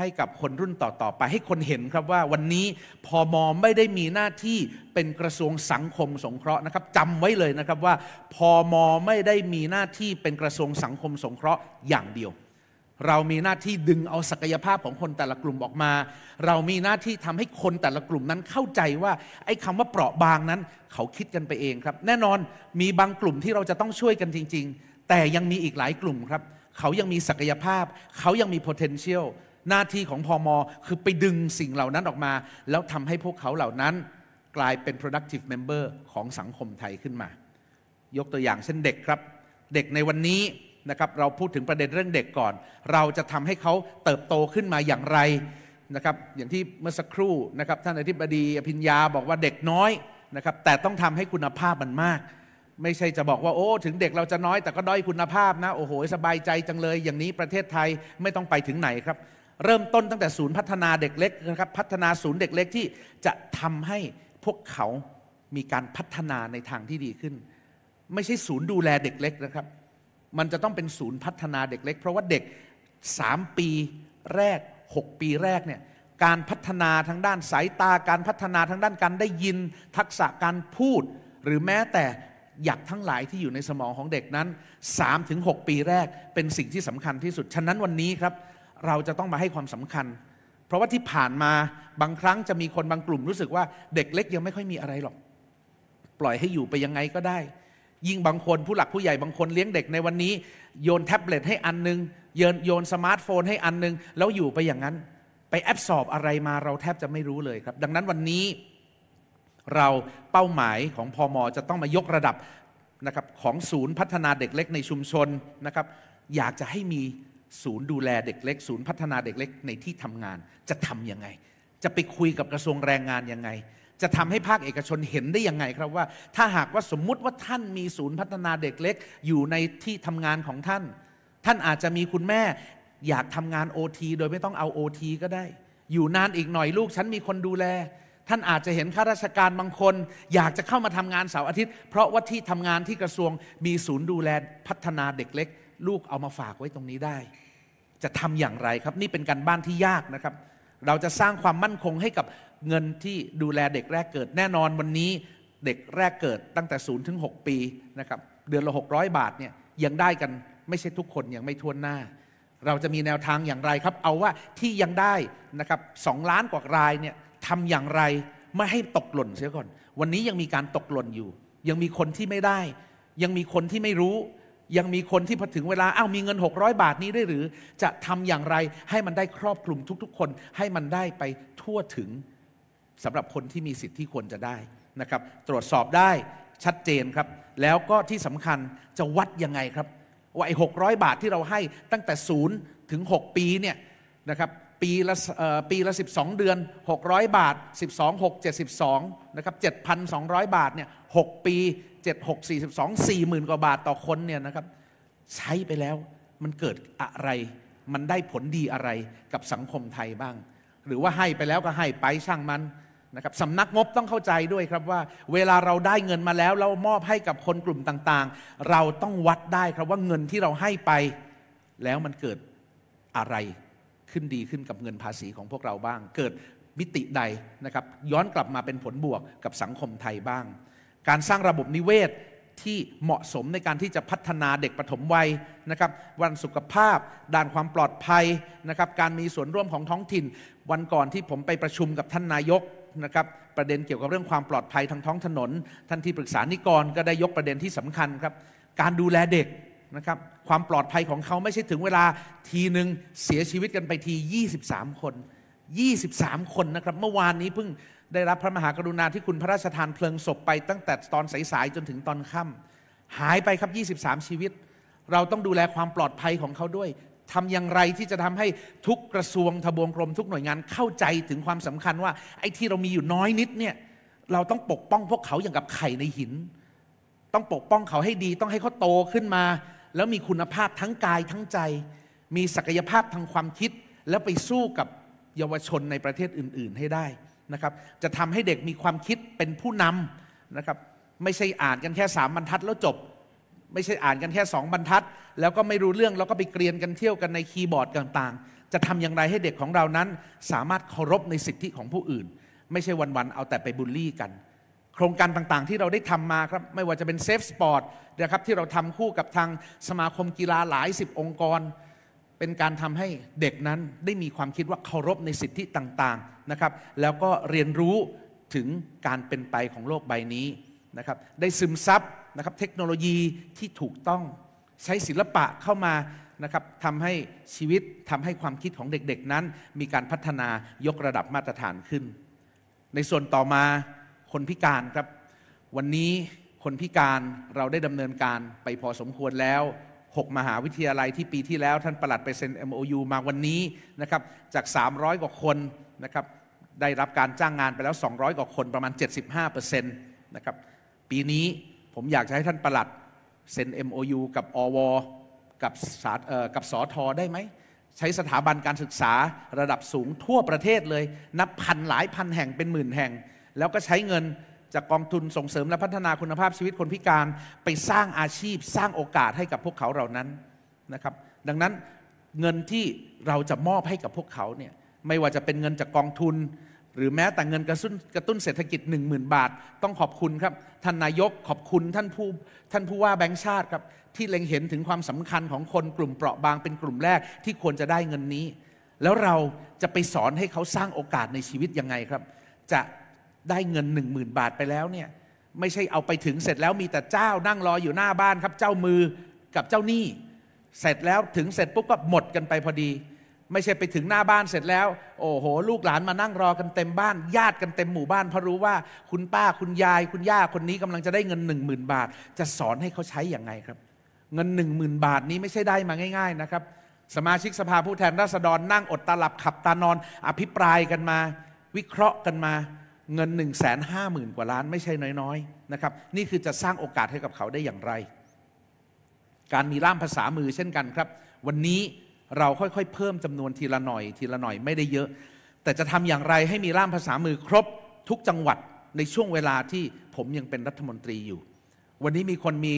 ให้กับคนรุ่นต่อๆไป ให้คนเห็นครับว่าวันนี้พอมอไม่ได้มีหน้าที่เป็นกระทรวงสังคมสงเคราะห์นะครับจำไว้เลยนะครับว่าพอมอไม่ได้มีหน้าที่เป็นกระทรวงสังคมสงเคราะห์อย่างเดียว เรามีหน้าที่ดึงเอาศักยภาพของคนแต่ละกลุ่มออกมา เรามีหน้าที่ทำให้คนแต่ละกลุ่มนั้นเข้าใจว่าไอ้คาว่าเปราะบางนั้นเขาคิดกันไปเองครับแน่นอนมีบางกลุ่มที่เราจะต้องช่วยกันจริง ๆ แต่ยังมีอีกหลายกลุ่มครับเขายังมีศักยภาพเขายังมี potential หน้าที่ของพอมอคือไปดึงสิ่งเหล่านั้นออกมา แล้วทำให้พวกเขาเหล่านั้นกลายเป็น productive member ของสังคมไทยขึ้นมา ยกตัวอย่างเช่นเด็กครับ เด็กในวันนี้นะครับเราพูดถึงประเด็นเรื่องเด็กก่อน เราจะทำให้เขาเติบโตขึ้นมาอย่างไรนะครับอย่างที่เมื่อสักครู่นะครับท่านอธิบดีอภิญญาบอกว่าเด็กน้อยนะครับแต่ต้องทำให้คุณภาพมันมาก ไม่ใช่จะบอกว่าโอ้ ถึงเด็กเราจะน้อยแต่ก็ด้อยคุณภาพนะโอ้โหสบายใจจังเลยอย่างนี้ประเทศไทยไม่ต้องไปถึงไหนครับเริ่มต้นตั้งแต่ศูนย์พัฒนาเด็กเล็กนะครับพัฒนาศูนย์เด็กเล็กที่จะทำให้พวกเขามีการพัฒนาในทางที่ดีขึ้น ไม่ใช่ศูนย์ดูแลเด็กเล็กนะครับ มันจะต้องเป็นศูนย์พัฒนาเด็กเล็ก เพราะว่าเด็ก 3 ปีแรก 6 ปีแรกเนี่ยการพัฒนาทางด้านสายตาการพัฒนาทางด้านการได้ยินทักษะการพูด หรือแม้แต่หยักทั้งหลายที่อยู่ในสมองของเด็กนั้น3-6ปีแรกเป็นสิ่งที่สำคัญที่สุดฉะนั้นวันนี้ครับเราจะต้องมาให้ความสำคัญ เพราะว่าที่ผ่านมาบางครั้งจะมีคนบางกลุ่มรู้สึกว่าเด็กเล็กยังไม่ค่อยมีอะไรหรอกปล่อยให้อยู่ไปยังไงก็ได้ ยิ่งบางคนผู้หลักผู้ใหญ่บางคนเลี้ยงเด็กในวันนี้ โยนแท็บเล็ตให้อันนึงโยนโยนสมาร์ทโฟนให้อันนึง แล้วอยู่ไปอย่างนั้น ไปแอบสอบอะไรมาเราแทบจะไม่รู้เลยครับ ดังนั้นวันนี้เราเป้าหมายของพอมอจะต้องมายกระดับนะครับของศูนย์พัฒนาเด็กเล็กในชุมชนนะครับอยากจะให้มีศูนย์ดูแลเด็กเล็ก ศูนย์พัฒนาเด็กเล็ก ในที่ทำงานจะทํำยังไง จะไปคุยกับกระทรวงแรงงานยังไง จะทำให้ภาคเอกชนเห็นได้ยังไงครับว่า ถ้าหากว่าสมมุติว่าท่านมีศูนย์พัฒนาเด็กเล็กอยู่ในที่ทำงานของท่าน ท่านอาจจะมีคุณแม่อยากทำงานโอทีโดยไม่ต้องเอาโอทีก็ได้ อยู่นานอีกหน่อยลูกฉันมีคนดูแล ท่านอาจจะเห็นข้าราชการบางคน อยากจะเข้ามาทำงานเสาร์อาทิตย์ เพราะว่าที่ทำงานที่กระทรวง มีศูนย์ดูแลพัฒนาเด็กเล็กลูกเอามาฝากไว้ตรงนี้ได้ จะทำอย่างไรครับนี่เป็นการบ้านที่ยากนะครับ เราจะสร้างความมั่นคงให้กับเงินที่ดูแลเด็กแรกเกิด แน่นอนวันนี้เด็กแรกเกิดตั้งแต่ศูนย์ถึง6ปีนะครับเดือนละ600บาทเนี่ยยังได้กันไม่ใช่ทุกคนยังไม่ทวนหน้า เราจะมีแนวทางอย่างไรครับ เอาว่าที่ยังได้นะครับสล้านกว่ารายเนี่ยทำอย่างไรไม่ให้ตกหล่นเสียก่อนวันนี้ยังมีการตกหล่นอยู่ ยังมีคนที่ไม่ได้ ยังมีคนที่ไม่รู้ยังมีคนที่พอถึงเวลาอ้าวมีเงิน 600 บาทนี้ได้หรือ จะทำอย่างไรให้มันได้ครอบคลุมทุก ๆ คน ให้มันได้ไปทั่วถึงสำหรับคนที่มีสิทธิ์ที่ควรจะได้ นะครับ ตรวจสอบได้ชัดเจนครับ แล้วก็ที่สำคัญจะวัดยังไงครับ ว่าไอ้หกบาทที่เราให้ตั้งแต่ศูนย์ถึง 6 ปีเนี่ยนะครับปีละปีละ 12 เดือน 600 บาท 12 6 72นะครับ7,200 บาทเนี่ย6ปี76 42 40,000กว่าบาทต่อคนเนี่ยนะครับ ใช้ไปแล้วมันเกิดอะไร มันได้ผลดีอะไรกับสังคมไทยบ้าง หรือว่าให้ไปแล้วก็ให้ไปช่างมันนะครับสำนักงบต้องเข้าใจด้วยครับว่า เวลาเราได้เงินมาแล้ว เรามอบให้กับคนกลุ่มต่างๆ เราต้องวัดได้ครับว่าเงินที่เราให้ไปแล้วมันเกิดอะไรขึ้นดีขึ้นกับเงินภาษีของพวกเราบ้าง เกิดมิติใดนะครับย้อนกลับมาเป็นผลบวกกับสังคมไทยบ้างการสร้างระบบนิเวศที่เหมาะสมในการที่จะพัฒนาเด็กปฐมวัยนะครับวันสุขภาพด้านความปลอดภัยนะครับการมีส่วนร่วมของท้องถิ่น วันก่อนที่ผมไปประชุมกับท่านนายกนะครับประเด็นเกี่ยวกับเรื่องความปลอดภัยทางท้องถนนท่านที่ปรึกษานิกรก็ได้ยกประเด็นที่สำคัญครับการดูแลเด็กนะครับความปลอดภัยของเขาไม่ใช่ถึงเวลาทีหนึ่งเสียชีวิตกันไปที 23 คน 23 คนนะครับเมื่อวานนี้เพิ่งได้รับพระมหากรุณาที่คุณพระราชทานเพลิงศพไป ตั้งแต่ตอนสายๆจนถึงตอนค่ำหายไปครับ 23 ชีวิต เราต้องดูแลความปลอดภัยของเขาด้วยทำอย่างไรที่จะทำให้ทุกกระทรวงทบวงกรม ทุกหน่วยงานเข้าใจถึงความสำคัญว่า ไอ้ที่เรามีอยู่น้อยนิดเนี่ยเราต้องปกป้องพวกเขาอย่างกับไข่ในหิน ต้องปกป้องเขาให้ดี ต้องให้เขาโตขึ้นมา แล้วมีคุณภาพทั้งกายทั้งใจ มีศักยภาพทางความคิด แล้วไปสู้กับเยาวชนในประเทศอื่นๆ ให้ได้นะครับจะทำให้เด็กมีความคิดเป็นผู้นำนะครับไม่ใช่อ่านกันแค่สามบรรทัดแล้วจบ ไม่ใช่อ่านกันแค่สองบรรทัด แล้วก็ไม่รู้เรื่อง แล้วก็ไปเกรียนกันเที่ยวกันในคีย์บอร์ดต่างๆ จะทำอย่างไรให้เด็กของเรานั้นสามารถเคารพในสิทธิของผู้อื่น ไม่ใช่วัน ๆ เอาแต่ไปบูลลี่กัน โครงการต่างๆที่เราได้ทำมาครับไม่ว่าจะเป็นเซฟสปอร์ตนะครับที่เราทำคู่กับทางสมาคมกีฬาหลายสิบองค์กรเป็นการทำให้เด็กนั้นได้มีความคิดว่าเคารพในสิทธิต่างๆนะครับ แล้วก็เรียนรู้ถึงการเป็นไปของโลกใบนี้นะครับ ได้ซึมซับนะครับ เทคโนโลยีที่ถูกต้องใช้ศิลปะเข้ามานะครับทำให้ชีวิตทำให้ความคิดของเด็กๆนั้น มีการพัฒนายกระดับมาตรฐานขึ้น ในส่วนต่อมาคนพิการครับ วันนี้คนพิการเราได้ดำเนินการไปพอสมควรแล้ว6 มหาวิทยาลัยที่ปีที่แล้วท่านประหลัดไปเซ็น MOU มาวันนี้นะครับจาก 300 กว่าคนนะครับได้รับการจ้างงานไปแล้ว 200 กว่าคนประมาณ 75%นะครับปีนี้ผมอยากจะให้ท่านประหลัดเซ็น MOU กับ อวกับสากับสอทอได้ไหมใช้สถาบันการศึกษาระดับสูงทั่วประเทศเลย นับพันหลายพันแห่งเป็นหมื่นแห่ง แล้วก็ใช้เงินจากกองทุน ส่งเสริมและพัฒนาคุณภาพชีวิตคนพิการไปสร้างอาชีพ สร้างโอกาสให้กับพวกเขาเหล่านั้นนะครับดังนั้นเงินที่เราจะมอบให้กับพวกเขาเนี่ยไม่ว่าจะเป็นเงินจากกองทุน หรือแม้แต่เงินกระตุ้นกระตุ้นเศรษฐกิจ 10,000บาทต้องขอบคุณครับท่านนายกขอบคุณท่านผู้ ท่านผู้ว่าแบงค์ชาติครับที่เล็งเห็นถึงความสำคัญของคนกลุ่มเปราะบางเป็นกลุ่มแรกที่ควรจะได้เงินนี้ แล้วเราจะไปสอนให้เขาสร้างโอกาสในชีวิตยังไงครับจะได้เงิน1 0,000บาทไปแล้วเนี่ยไม่ใช่เอาไปถึงเสร็จแล้วมีแต่เจ้านั่งรออยู่หน้าบ้านครับ เจ้ามือกับเจ้าหนี้ เสร็จแล้วถึงเสร็จปุ๊บก็หมดกันไปพอดี ไม่ใช่ไปถึงหน้าบ้านเสร็จแล้ว โอ้โห ลูกหลานมานั่งรอกันเต็มบ้านญาติกันเต็มหมู่บ้านเพราะรู้ว่า คุณป้าคุณยาย คุณย่าคนนี้กำลังจะได้เงินหนึ่งหมื่นบาท จะสอนให้เขาใช้อย่างไงครับ เงินหนึ่งหมื่นบาทนี้ไม่ใช่ได้มาง่าย ๆนะครับ สมาชิกสภาผู้แทนราษฎรนั่งอดตาหลับขับตานอน อภิปรายกันมา วิเคราะห์กันมาเงิน1 5 0 0 0 0กว่าล้านไม่ใช่น้อยๆนะครับนี่คือจะสร้างโอกาสให้กับเขาได้อย่างไร การมีล่ามภาษามือเช่นกันครับ วันนี้เราค่อยๆ เพิ่มจำนวนทีละหน่อย ทีละหน่อยไม่ได้เยอะ แต่จะทำอย่างไรให้มีล่ามภาษามือครบทุกจังหวัดในช่วงเวลาที่ผมยังเป็นรัฐมนตรีอยู่ วันนี้มีคนมี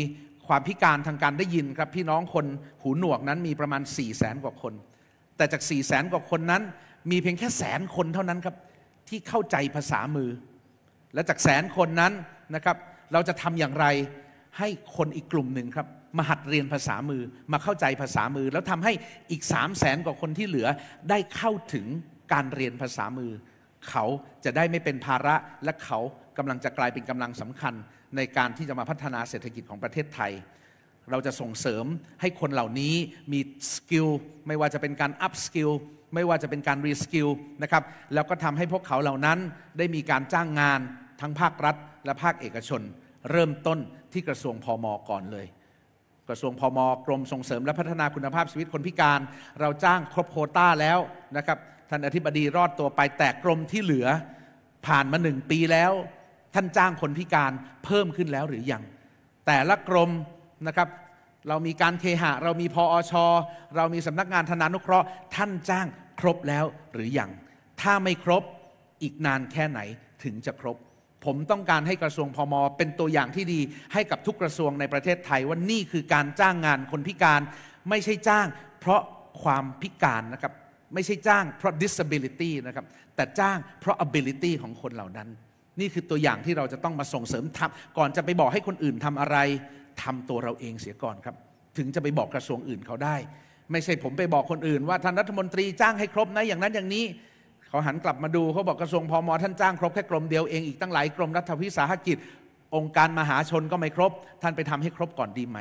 ความพิการทางการได้ยินครับพี่น้องคนหูหนวกนั้นมีประมาณ4ี่แสนกว่าคนแต่จาก4ี่แสนกว่าคนนั้นมีเพียงแค่แสนคนเท่านั้นครับที่เข้าใจภาษามือ และจากแสนคนนั้นนะครับ เราจะทำอย่างไรให้คนอีกกลุ่มหนึ่งครับมาหัดเรียนภาษามือ มาเข้าใจภาษามือ แล้วทำให้อีกสามแสนกว่าคนที่เหลือ ได้เข้าถึงการเรียนภาษามือ เขาจะได้ไม่เป็นภาระ และเขากำลังจะกลายเป็นกำลังสำคัญในการที่จะมาพัฒนาเศรษฐกิจของประเทศไทย เราจะส่งเสริมให้คนเหล่านี้มีสกิล ไม่ว่าจะเป็นการอัพสกิลไม่ว่าจะเป็นการรีสกิลนะครับแล้วก็ทำให้พวกเขาเหล่านั้นได้มีการจ้างงานทั้งภาครัฐ และภาคเอกชน เริ่มต้นที่กระทรวงพอมอก่อนเลย กระทรวงพอมอกรมส่งเสริมและพัฒนาคุณภาพชีวิตคนพิการ เราจ้างครบโคต้าแล้วนะครับท่านอธิบดีรอดตัวไป แต่กรมที่เหลือผ่านมาหนึ่งปีแล้ว ท่านจ้างคนพิการเพิ่มขึ้นแล้วหรือยังแต่ละกรมนะครับเรามีการเคหะ เรามีพออชเรามีสำนักงานธนานุเคราะห์ท่านจ้างครบแล้วหรือยัง ถ้าไม่ครบอีกนานแค่ไหนถึงจะครบ ผมต้องการให้กระทรวงพมเป็นตัวอย่างที่ดีให้กับทุกกระทรวงในประเทศไทยว่านี่คือการจ้างงานคนพิการ ไม่ใช่จ้างเพราะความพิการนะครับไม่ใช่จ้างเพราะ disability นะครับแต่จ้างเพราะ ability ของคนเหล่านั้น นี่คือตัวอย่างที่เราจะต้องมาส่งเสริมทำก่อนจะไปบอกให้คนอื่นทำอะไรทำตัวเราเองเสียก่อนครับถึงจะไปบอกกระทรวงอื่นเขาได้ไม่ใช่ผมไปบอกคนอื่นว่าท่านรัฐมนตรีจ้างให้ครบนะอย่างนั้นอย่างนี้เขาหันกลับมาดูเขาบอกกระทรวงพอมอท่านจ้างครบแค่กรมเดียวเองอีกตั้งหลายกรมรัฐวิสาหกิจ องค์การมหาชนก็ไม่ครบ ท่านไปทำให้ครบก่อนดีไหม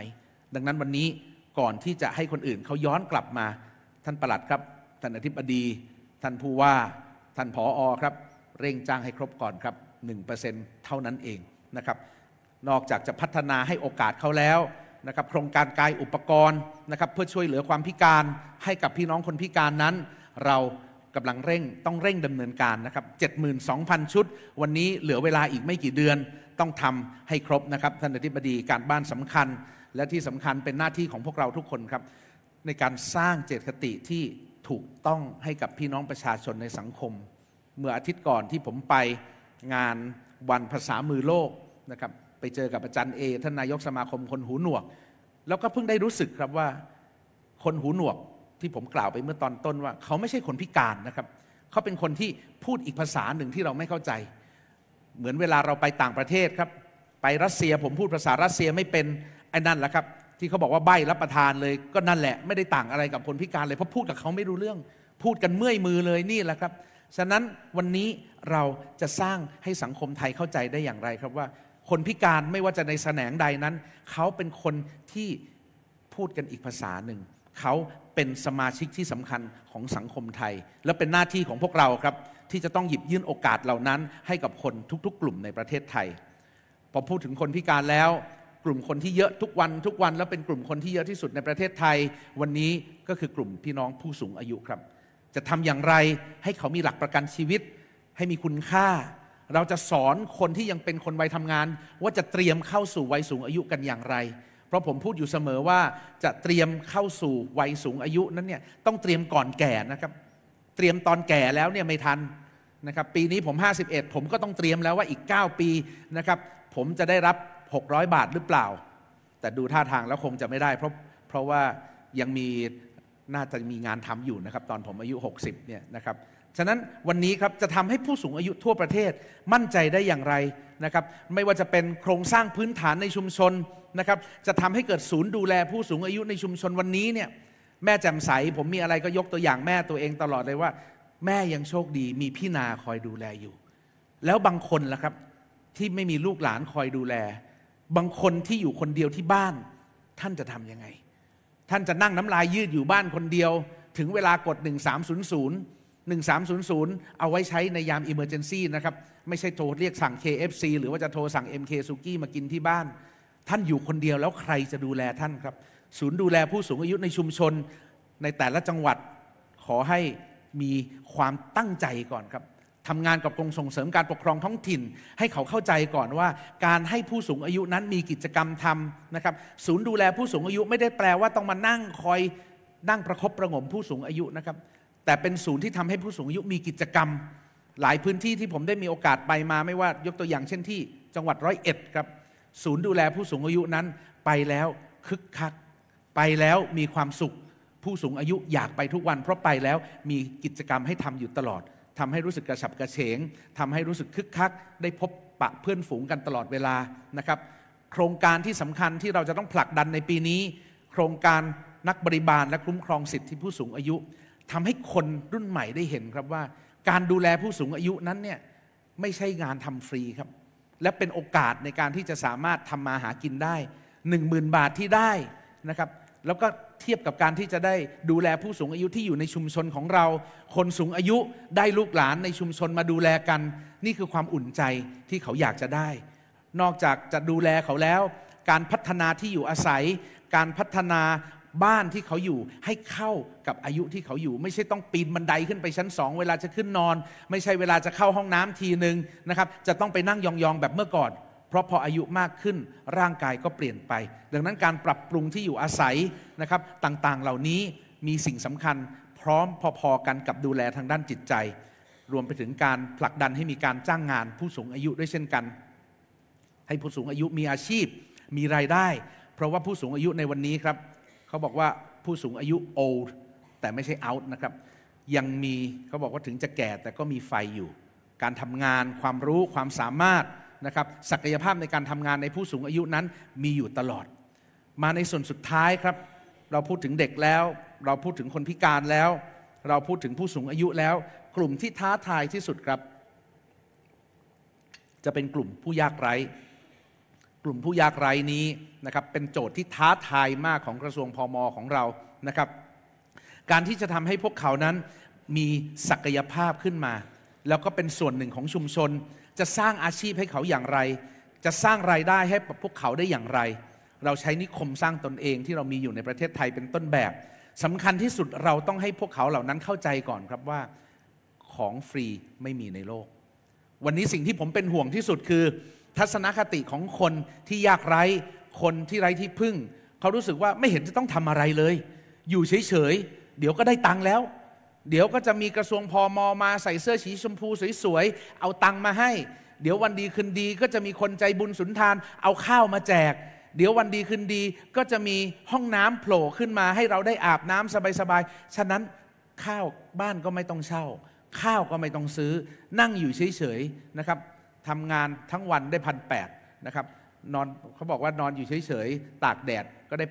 ดังนั้นวันนี้ก่อนที่จะให้คนอื่นเขาย้อนกลับมาท่านประหลัดครับท่านอธิบดีท่านผู้ว่าท่านผออครับ เร่งจ้างให้ครบก่อนครับ1%เท่านั้นเองนะครับ นอกจากจะพัฒนาให้โอกาสเขาแล้วนะครับโครงการกายอุปกรณ์นะครับ เพื่อช่วยเหลือความพิการให้กับพี่น้องคนพิการนั้น เรากาลังเร่งต้องเร่งดำเนินการนะครับ72,000 ชุด วันนี้เหลือเวลาอีกไม่กี่เดือนต้องทำให้ครบนะครับท่านอธิบดีการบ้านสำคัญ และที่สำคัญเป็นหน้าที่ของพวกเราทุกคนครับในการสร้างเจตคติที่ถูกต้องให้กับพี่น้องประชาชนในสังคม เมื่ออาทิตย์ก่อนที่ผมไปงานวันภาษามือโลกนะครับไปเจอกับอาจารย์เอท่านนายกสมาคม คนหูหนวก แล้วก็เพิ่งได้รู้สึกครับว่า คนหูหนวก ที่ผมกล่าวไปเมื่อตอนต้นว่า เขาไม่ใช่คนพิการนะครับ เขาเป็นคนที่พูดอีกภาษาหนึ่งที่เราไม่เข้าใจ เหมือนเวลาเราไปต่างประเทศครับ ไปรัสเซียผมพูดภาษารัสเซียไม่เป็นไอ้นั่นแหละครับ ที่เขาบอกว่าใบรับประทานเลย ก็นั่นแหละไม่ได้ต่างอะไรกับคนพิการเลยเพราะพูดกับเขาไม่รู้เรื่อง พูดกันเมื่อยมือเลยนี่แหละครับ ฉะนั้นวันนี้เราจะสร้างให้สังคมไทยเข้าใจได้อย่างไรครับว่าคนพิการไม่ว่าจะในแสนงใดนั้นเขาเป็นคนที่พูดกันอีกภาษาหนึ่งเขาเป็นสมาชิกที่สำคัญของสังคมไทย และเป็นหน้าที่ของพวกเราครับ ที่จะต้องหยิบยื่นโอกาสเหล่านั้น ให้กับคนทุก ๆ กลุ่มในประเทศไทย พอพูดถึงคนพิการแล้ว กลุ่มคนที่เยอะทุกวันทุกวัน แล้วเป็นกลุ่มคนที่เยอะที่สุดในประเทศไทย วันนี้ก็คือกลุ่มพี่น้องผู้สูงอายุครับ จะทำอย่างไรให้เขามีหลักประกันชีวิตให้มีคุณค่าเราจะสอนคนที่ยังเป็นคนวัยทำงาน ว่าจะเตรียมเข้าสู่วัยสูงอายุกันอย่างไร เพราะผมพูดอยู่เสมอว่าจะเตรียมเข้าสู่วัยสูงอายุนั้นเนี่ยต้องเตรียมก่อนแก่นะครับ เตรียมตอนแก่แล้วเนี่ยไม่ทันนะครับ ปีนี้ผม51ผมก็ต้องเตรียมแล้วว่าอีก 9 ปีนะครับผมจะได้รับ600บาทหรือเปล่า แต่ดูท่าทางแล้วคงจะไม่ได้ เพราะเพราะว่ายังมีน่าจะมีงานทำอยู่นะครับตอนผมอายุ 60เนี่ยนะครับฉะนั้นวันนี้ครับจะทำให้ผู้สูงอายุทั่วประเทศมั่นใจได้อย่างไร นะครับ ไม่ว่าจะเป็นโครงสร้างพื้นฐานในชุมชนนะครับจะทำให้เกิดศูนย์ดูแลผู้สูงอายุในชุมชนวันนี้เนี่ยแม่แจ่มใสผมมีอะไรก็ยกตัวอย่างแม่ตัวเองตลอดเลยว่า แม่ยังโชคดีมีพี่นาคอยดูแลอยู่ แล้วบางคนล่ะครับที่ไม่มีลูกหลานคอยดูแล บางคนที่อยู่คนเดียวที่บ้าน ท่านจะทำยังไง ท่านจะนั่งน้ำลายยืดอยู่บ้านคนเดียว ถึงเวลากด1300 1300 เอาไว้ใช้ในยาม Emergency นะครับ ไม่ใช่โทรเรียกสั่ง KFC หรือว่าจะโทรสั่ง MK s u k i มากินที่บ้าน ท่านอยู่คนเดียวแล้วใครจะดูแลท่านครับ ศูนย์ดูแลผู้สูงอายุในชุมชนในแต่ละจังหวัดขอให้มีความตั้งใจก่อนครับทำงานกับกรงส่งเสริมการปกครองท้องถิ่น ให้เขาเข้าใจก่อนว่า การให้ผู้สูงอายุนั้นมีกิจกรรมทำนะครับศูนย์ดูแลผู้สูงอายุไม่ได้แปลว่าต้องมานั่งคอยนั่งประครบประงมผู้สูงอายุนะครับแต่เป็นศูนย์ที่ทำให้ผู้สูงอายุมีกิจกรรม หลายพื้นที่ที่ผมได้มีโอกาสไปมาไม่ว่า ยกตัวอย่างเช่นที่จังหวัดร้อยเอ็ดครับศูนย์ดูแลผู้สูงอายุนั้น ไปแล้วคึกคักไปแล้วมีความสุข ผู้สูงอายุอยากไปทุกวัน เพราะไปแล้วมีกิจกรรมให้ทำอยู่ตลอด ทำให้รู้สึกกระฉับกระเฉง ทำให้รู้สึกคึกคักได้พบปะเพื่อนฝูงกันตลอดเวลานะครับโครงการที่สำคัญที่เราจะต้องผลักดันในปีนี้ โครงการนักบริบาลและคุ้มครองสิทธิผู้สูงอายุทำให้คนรุ่นใหม่ได้เห็นครับว่า การดูแลผู้สูงอายุนั้นเนี่ยไม่ใช่งานทำฟรีครับ และเป็นโอกาสในการที่จะสามารถทำมาหากินได้10,000บาทที่ได้นะครับ แล้วก็เทียบกับการที่จะได้ดูแลผู้สูงอายุที่อยู่ในชุมชนของเรา คนสูงอายุได้ลูกหลานในชุมชนมาดูแลกัน นี่คือความอุ่นใจที่เขาอยากจะได้ นอกจากจะดูแลเขาแล้วการพัฒนาที่อยู่อาศัย การพัฒนาบ้านที่เขาอยู่ให้เข้ากับอายุที่เขาอยู่ ไม่ใช่ต้องปีนบันไดขึ้นไปชั้นสองเวลาจะขึ้นนอน ไม่ใช่เวลาจะเข้าห้องน้ำทีหนึ่งนะครับ จะต้องไปนั่งยองๆแบบเมื่อก่อน เพราะพออายุมากขึ้นร่างกายก็เปลี่ยนไป ดังนั้นการปรับปรุงที่อยู่อาศัยนะครับ ต่างๆเหล่านี้มีสิ่งสำคัญ พร้อมพอๆกันกับดูแลทางด้านจิตใจ รวมไปถึงการผลักดันให้มีการจ้างงานผู้สูงอายุด้วยเช่นกัน ให้ผู้สูงอายุมีอาชีพมีรายได้ เพราะว่าผู้สูงอายุในวันนี้ครับเขาบอกว่าผู้สูงอายุ old แต่ไม่ใช่ out นะครับยังมีเขาบอกว่าถึงจะแก่แต่ก็มีไฟอยู่ การทำงานความรู้ความสามารถนะครับศักยภาพในการทำงานในผู้สูงอายุนั้นมีอยู่ตลอด มาในส่วนสุดท้ายครับ เราพูดถึงเด็กแล้ว เราพูดถึงคนพิการแล้ว เราพูดถึงผู้สูงอายุแล้ว กลุ่มที่ท้าทายที่สุดครับ จะเป็นกลุ่มผู้ยากไร้กลุ่มผู้ยากไร้นี้นะครับ เป็นโจทย์ที่ท้าทายมากของกระทรวงพอมอของเรานะครับ การที่จะทำให้พวกเขานั้นมีศักยภาพขึ้นมาแล้วก็เป็นส่วนหนึ่งของชุมชนจะสร้างอาชีพให้เขาอย่างไร จะสร้างรายได้ให้พวกเขาได้อย่างไร เราใช้นิคมสร้างตนเองที่เรามีอยู่ในประเทศไทยเป็นต้นแบบสำคัญที่สุดเราต้องให้พวกเขาเหล่านั้นเข้าใจก่อนครับว่า ของฟรีไม่มีในโลก วันนี้สิ่งที่ผมเป็นห่วงที่สุดคือทัศนคติของคนที่ยากไร้คนที่ไร้ที่พึ่ง เขารู้สึกว่าไม่เห็นจะต้องทำอะไรเลย อยู่เฉยๆ เดี๋ยวก็ได้ตังค์แล้ว เดี๋ยวก็จะมีกระทรวงพอมอมาใส่เสื้อสีชมพูสวยๆ เอาตังค์มาให้ เดี๋ยววันดีคืนดีก็จะมีคนใจบุญสุนทาน เอาข้าวมาแจก เดี๋ยววันดีคืนดีก็จะมีห้องน้ำโผล่ขึ้นมาให้เราได้อาบน้ำสบายๆ ฉะนั้นข้าวบ้านก็ไม่ต้องเช่า ข้าวก็ไม่ต้องซื้อ นั่งอยู่เฉยๆ นะครับทำงานทั้งวันได้พันแปดนะครับนอนเขาบอกว่านอนอยู่เฉยๆ ตากแดดก็ได้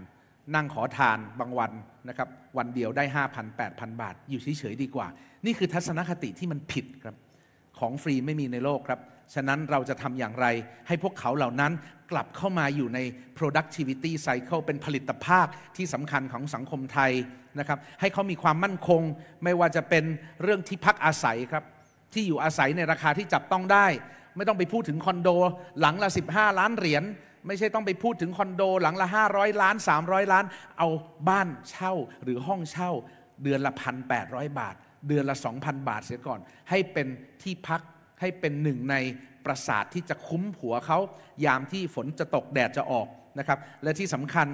8,000 นั่งขอทานบางวันนะครับวันเดียวได้5,000 8,000 บาท อยู่เฉยๆ ดีกว่า นี่คือทัศนคติที่มันผิดครับ ของฟรีไม่มีในโลกครับ ฉะนั้นเราจะทำอย่างไร ให้พวกเขาเหล่านั้นกลับเข้ามาอยู่ใน productivity cycle เป็นผลิตภาพที่สำคัญของสังคมไทยนะครับให้เขามีความมั่นคง ไม่ว่าจะเป็นเรื่องที่พักอาศัยครับที่อยู่อาศัยในราคาที่จับต้องได้ ไม่ต้องไปพูดถึงคอนโดหลังละ 15 ล้านเหรียญ ไม่ใช่ต้องไปพูดถึงคอนโดหลังละ 500ล้าน300ล้าน เอาบ้านเช่าหรือห้องเช่าเดือนละพันแปดร้อยบาทเดือนละ2,000บาทเสียก่อน ให้เป็นที่พักให้เป็นหนึ่งในปราสาทที่จะคุ้มหัวเขา ยามที่ฝนจะตกแดดจะออกนะครับและที่สำคัญ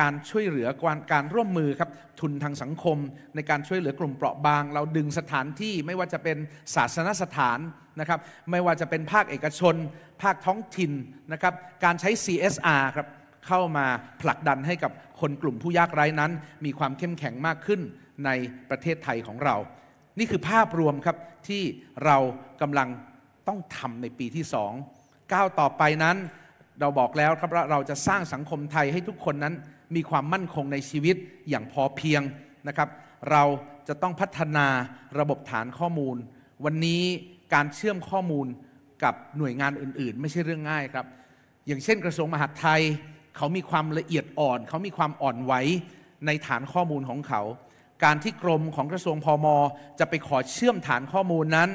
การช่วยเหลือการร่วมมือครับทุนทางสังคม ในการช่วยเหลือกลุ่มเปราะบาง เราดึงสถานที่ไม่ว่าจะเป็นศาสนสถานนะครับ ไม่ว่าจะเป็นภาคเอกชน ภาคท้องถิ่นนะครับการใช้ CSR ครับเข้ามาผลักดันให้กับคนกลุ่มผู้ยากไร้นั้น มีความเข้มแข็งมากขึ้นในประเทศไทยของเรา นี่คือภาพรวมครับที่เรากำลังต้องทำในปีที่สองก้าวต่อไปนั้นเราบอกแล้วครับว่าเราจะสร้างสังคมไทยให้ทุกคนนั้นมีความมั่นคงในชีวิตอย่างพอเพียงนะครับ เราจะต้องพัฒนาระบบฐานข้อมูล วันนี้การเชื่อมข้อมูลกับหน่วยงานอื่น ๆ ไม่ใช่เรื่องง่ายครับ อย่างเช่นกระทรวงมหาดไทย เขามีความละเอียดอ่อนเขามีความอ่อนไหวในฐานข้อมูลของเขา การที่กรมของกระทรวงพอมจะไปขอเชื่อมฐานข้อมูลนั้น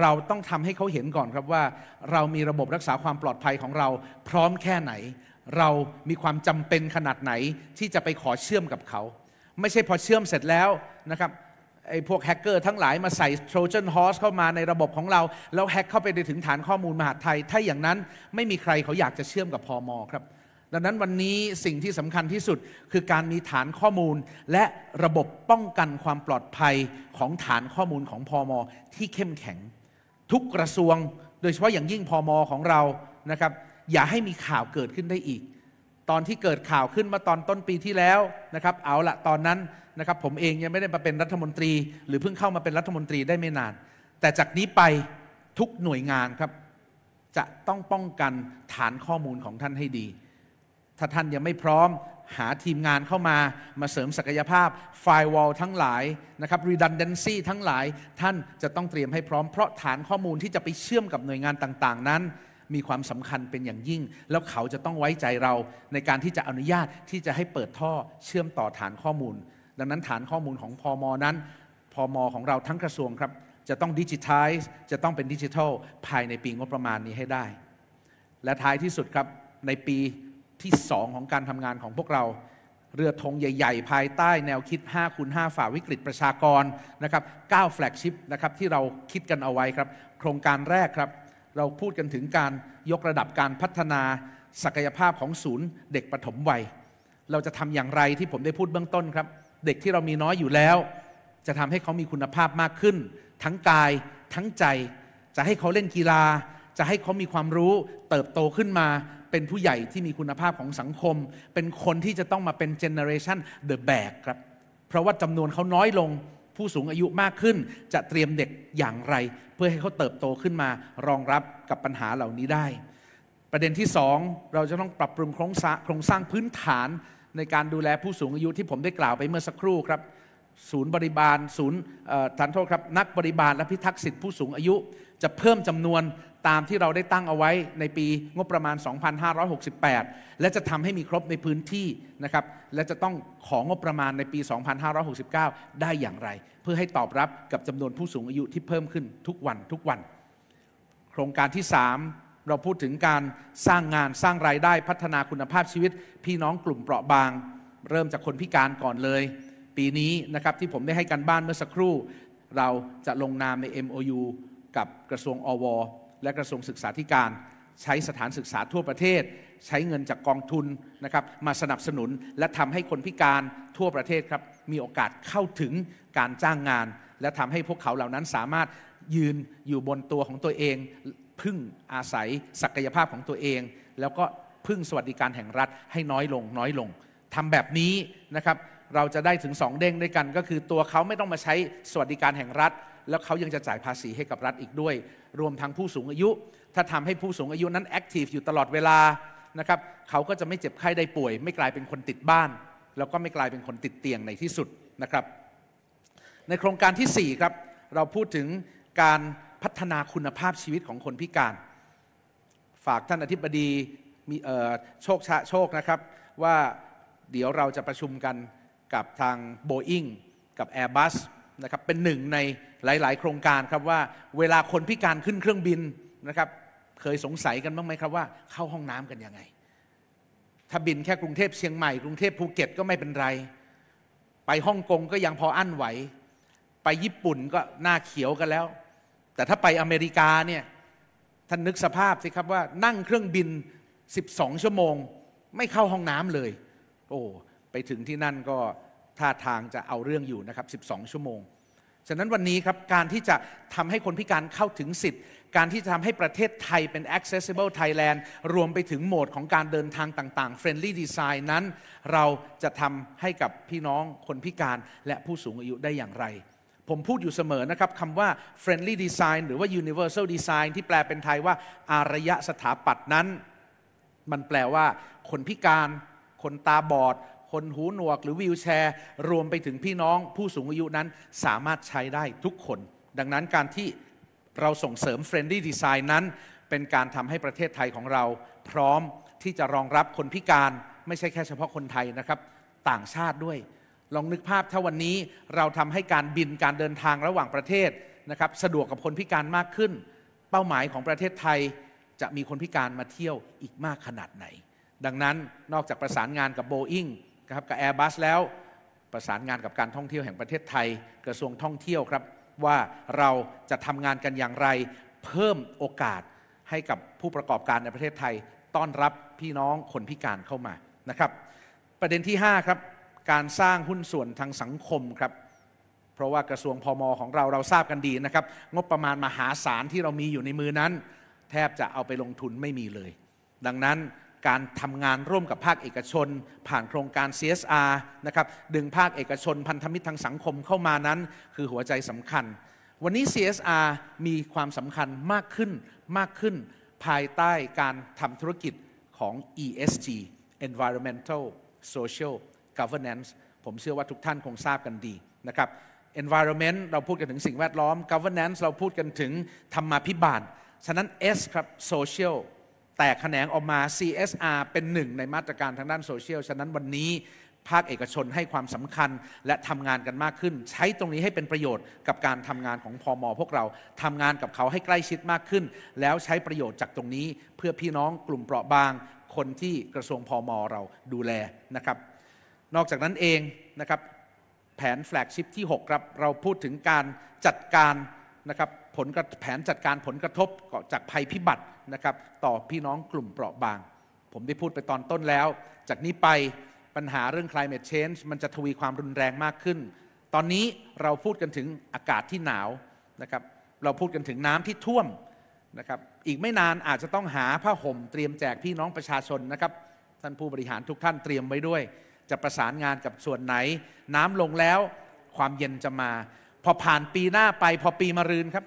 เราต้องทำให้เขาเห็นก่อนครับว่า เรามีระบบรักษาความปลอดภัยของเราพร้อมแค่ไหนเรามีความจำเป็นขนาดไหน ที่จะไปขอเชื่อมกับเขา ไม่ใช่พอเชื่อมเสร็จแล้วนะครับไอ้พวกแฮกเกอร์ทั้งหลายมาใส่โทรเจนฮอ r s สเข้ามาในระบบของเรา แล้วแฮกเข้าไปในถึงฐานข้อมูลมหาไทย ถ้าอย่างนั้นไม่มีใครเขาอยากจะเชื่อมกับพอมอครับ ดังนั้นวันนี้สิ่งที่สำคัญที่สุดคือการมีฐานข้อมูล และระบบป้องกันความปลอดภัยของฐานข้อมูลของพอมอที่เข้มแข็ง ทุกกระทรวง โดยเฉพาะอย่างยิ่งพอมอของเรานะครับอย่าให้มีข่าวเกิดขึ้นได้อีก ตอนที่เกิดข่าวขึ้นมาตอนต้นปีที่แล้วนะครับ เอาละตอนนั้นนะครับผมเองยังไม่ได้มาเป็นรัฐมนตรี หรือเพิ่งเข้ามาเป็นรัฐมนตรีได้ไม่นาน แต่จากนี้ไปทุกหน่วยงานครับจะต้องป้องกันฐานข้อมูลของท่านให้ดี ถ้าท่านยังไม่พร้อมหาทีมงานเข้ามามาเสริมศักยภาพไฟวอลทั้งหลายนะครับ Redundancy ทั้งหลาย ท่านจะต้องเตรียมให้พร้อม เพราะฐานข้อมูลที่จะไปเชื่อมกับหน่วยงานต่างๆนั้นมีความสำคัญเป็นอย่างยิ่ง แล้วเขาจะต้องไว้ใจเราในการที่จะอนุญาตที่จะให้เปิดท่อเชื่อมต่อฐานข้อมูล ดังนั้นฐานข้อมูลของพอมอนั้น พอมอของเราทั้งกระทรวงครับจะต้องดิจิทัลจะต้องเป็นดิจิทัลภายในปีงบประมาณนี้ให้ได้ และท้ายที่สุดครับในปีที่ 2 ของการทำงานของพวกเรา เรือธงใหญ่ๆ ภายใต้แนวคิด5คูณ5ฝ่าวิกฤตประชากรนะครับ9แฟลกชิพนะครับ ที่เราคิดกันเอาไว้ครับ โครงการแรกครับเราพูดกันถึงการยกระดับการพัฒนา ศักยภาพของศูนย์ เด็กปฐมวัย เราจะทำอย่างไรที่ผมได้พูดเบื้องต้นครับ เด็กที่เรามีน้อยอยู่แล้ว จะทำให้เขามีคุณภาพมากขึ้น ทั้งกายทั้งใจ จะให้เขาเล่นกีฬา จะให้เขามีความรู้เติบโตขึ้นมา เป็นผู้ใหญ่ที่มีคุณภาพของสังคม เป็นคนที่จะต้องมาเป็นเจเนอเรชันเดอะแบกครับ เพราะว่าจำนวนเขาน้อยลงผู้สูงอายุมากขึ้นจะเตรียมเด็กอย่างไร เพื่อให้เขาเติบโตขึ้นมารองรับกับปัญหาเหล่านี้ได้ ประเด็นที่ 2 เราจะต้องปรับปรุงโครงสร้างโครงสร้างพื้นฐานในการดูแลผู้สูงอายุที่ผมได้กล่าวไปเมื่อสักครู่ครับ ศูนย์บริบาลศูนย์ฐานโทษครับนักบริบาลและพิทักษ์สิทธิผู้สูงอายุจะเพิ่มจำนวนตามที่เราได้ตั้งเอาไว้ในปีงบประมาณ 2568 และจะทำให้มีครบในพื้นที่นะครับ และจะต้องของงบประมาณในปี 2569 ได้อย่างไร เพื่อให้ตอบรับกับจำนวนผู้สูงอายุที่เพิ่มขึ้นทุกวันทุกวัน โครงการที่ 3 เราพูดถึงการสร้างงานสร้างรายได้พัฒนาคุณภาพชีวิต พี่น้องกลุ่มเปราะบาง เริ่มจากคนพิการก่อนเลย ปีนี้นะครับที่ผมได้ให้การบ้านเมื่อสักครู่เราจะลงนามใน MOU กับกระทรวงอวและกระทรวงศึกษาธิการ ใช้สถานศึกษาทั่วประเทศ ใช้เงินจากกองทุนนะครับมาสนับสนุนและทำให้คนพิการทั่วประเทศครับมีโอกาสเข้าถึงการจ้างงาน และทำให้พวกเขาเหล่านั้นสามารถยืนอยู่บนตัวของตัวเอง พึ่งอาศัยศักยภาพของตัวเอง แล้วก็พึ่งสวัสดิการแห่งรัฐให้น้อยลงน้อยลงทำแบบนี้นะครับเราจะได้ถึงสองเด้งด้วยกันก็คือตัวเขาไม่ต้องมาใช้สวัสดิการแห่งรัฐแล้วเขายังจะจ่ายภาษีให้กับรัฐอีกด้วยรวมทั้งผู้สูงอายุถ้าทำให้ผู้สูงอายุนั้นแอคทีฟอยู่ตลอดเวลานะครับเขาก็จะไม่เจ็บไข้ได้ป่วย ไม่กลายเป็นคนติดบ้าน แล้วก็ไม่กลายเป็นคนติดเตียงในที่สุดนะครับในโครงการที่4ครับเราพูดถึงการพัฒนาคุณภาพชีวิตของคนพิการ ฝากท่านอธิบดีมีโชคชะโชคนะครับว่าเดี๋ยวเราจะประชุมกันกับทาง Boeing กับ Airbus นะครับเป็นหนึ่งในหลาย ๆ โครงการครับว่าเวลาคนพิการขึ้นเครื่องบินนะครับเคยสงสัยกันบ้างไหมครับว่าเข้าห้องน้ำกันยังไงถ้าบินแค่กรุงเทพเชียงใหม่กรุงเทพภูเก็ตก็ไม่เป็นไร ไปฮ่องกงก็ยังพออั้นไหว ไปญี่ปุ่นก็หน้าเขียวกันแล้ว แต่ถ้าไปอเมริกาเนี่ยท่านนึกสภาพสิครับว่านั่งเครื่องบิน12ชั่วโมง ไม่เข้าห้องน้ำเลย โอ้ไปถึงที่นั่นก็ท่าทางจะเอาเรื่องอยู่นะครับ 12 ชั่วโมง ฉะนั้นวันนี้ครับ การที่จะทำให้คนพิการเข้าถึงสิทธิ์ การที่จะทำให้ประเทศไทยเป็น accessible Thailand รวมไปถึงโหมดของการเดินทางต่างๆ friendly design นั้น เราจะทำให้กับพี่น้องคนพิการและผู้สูงอายุได้อย่างไร ผมพูดอยู่เสมอนะครับคำว่า friendly design หรือว่า universal design ที่แปลเป็นไทยว่าอารยะสถาปัตย์นั้น มันแปลว่า คนพิการ คนตาบอดคนหูหนวกหรือวิวแชร์ รวมไปถึงพี่น้อง ผู้สูงอายุนั้นสามารถใช้ได้ทุกคน ดังนั้นการที่เราส่งเสริม Friendly Design นั้น เป็นการทำให้ประเทศไทยของเรา พร้อมที่จะรองรับคนพิการ ไม่ใช่แค่เฉพาะคนไทยนะครับต่างชาติด้วย ลองนึกภาพถ้าวันนี้เราทำให้การบินการเดินทางระหว่างประเทศนะครับสะดวกกับคนพิการมากขึ้น เป้าหมายของประเทศไทย จะมีคนพิการมาเที่ยวอีกมากขนาดไหน ดังนั้นนอกจากประสานงานกับโบอิงครับกับอร์บัสแล้วประสานงานกับการท่องเที่ยวแห่งประเทศไทย กระทรวงท่องเที่ยวครับ ว่าเราจะทำงานกันอย่างไร เพิ่มโอกาสให้กับผู้ประกอบการในประเทศไทยต้อนรับพี่น้องคนพิการเข้ามานะครับ ประเด็นที่ 5 ครับ การสร้างหุ้นส่วนทางสังคมครับ เพราะว่ากระทรวงพอมอของเราเราทราบกันดีนะครับ งบประมาณมหาศาลที่เรามีอยู่ในมือนั้น แทบจะเอาไปลงทุนไม่มีเลย ดังนั้นการทำงานร่วมกับภาคเอกชน ผ่านโครงการ CSR นะครับดึงภาคเอกชน พันธมิตรทางสังคมเข้ามานั้น คือหัวใจสำคัญ วันนี้ CSR มีความสำคัญมากขึ้นมากขึ้นภายใต้การทำธุรกิจของ ESG Environmental Social Governance ผมเชื่อว่าทุกท่านคงทราบกันดีนะครับ Environment เราพูดกันถึงสิ่งแวดล้อม Governance เราพูดกันถึงธรรมาภิบาลฉะนั้น S ครับ Social แตกแขนงออกมา CSR เป็นหนึ่งในมาตรการทางด้านโซเชียล ฉะนั้นวันนี้ภาคเอกชนให้ความสำคัญและทำงานกันมากขึ้น ใช้ตรงนี้ให้เป็นประโยชน์กับการทำงานของพอมอพวกเราทำงานกับเขาให้ใกล้ชิดมากขึ้น แล้วใช้ประโยชน์จากตรงนี้เพื่อพี่น้องกลุ่มเปราะบาง คนที่กระทรวงพอมอเราดูแลนะครับนอกจากนั้นเองนะครับแผนแฟลกชิพที่6ครับเราพูดถึงการจัดการนะครับผลแผนจัดการผลกระทบจากภัยพิบัตินะครับต่อพี่น้องกลุ่มเปราะบาง ผมได้พูดไปตอนต้นแล้ว จากนี้ไปปัญหาเรื่อง climate change มันจะทวีความรุนแรงมากขึ้น ตอนนี้เราพูดกันถึงอากาศที่หนาวนะครับเราพูดกันถึงน้ำที่ท่วมนะครับอีกไม่นานอาจจะต้องหาผ้าห่มเตรียมแจกพี่น้องประชาชนนะครับ ท่านผู้บริหารทุกท่านเตรียมไว้ด้วย จะประสานงานกับส่วนไหน น้ำลงแล้วความเย็นจะมา พอผ่านปีหน้าไปพอปีมะรืนครับ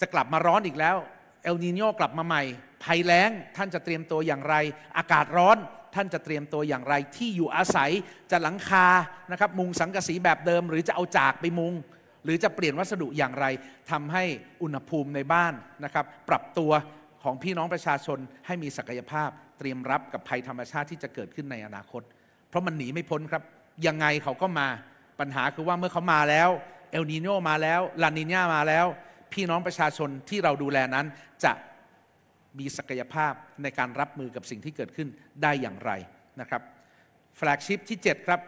จะกลับมาร้อนอีกแล้วเอลนีโยกลับมาใหม่ ภัยแล้ง ท่านจะเตรียมตัวอย่างไร อากาศร้อนท่านจะเตรียมตัวอย่างไร ที่อยู่อาศัย จะหลังคานะครับ มุงสังกะสีแบบเดิม หรือจะเอาจากไปมุง หรือจะเปลี่ยนวัสดุอย่างไร ทำให้อุณหภูมิในบ้านนะครับปรับตัวของพี่น้องประชาชนให้มีศักยภาพเตรียมรับกับภัยธรรมชาติที่จะเกิดขึ้นในอนาคต เพราะมันหนีไม่พ้นครับ ยังไงเขาก็มาปัญหาคือว่าเมื่อเขามาแล้วเอลนีโนมาแล้วลานิญามาแล้วพี่น้องประชาชนที่เราดูแลนั้นจะมีศักยภาพในการรับมือกับสิ่งที่เกิดขึ้นได้อย่างไรนะครับแฟลกชิพที่ 7 ครับ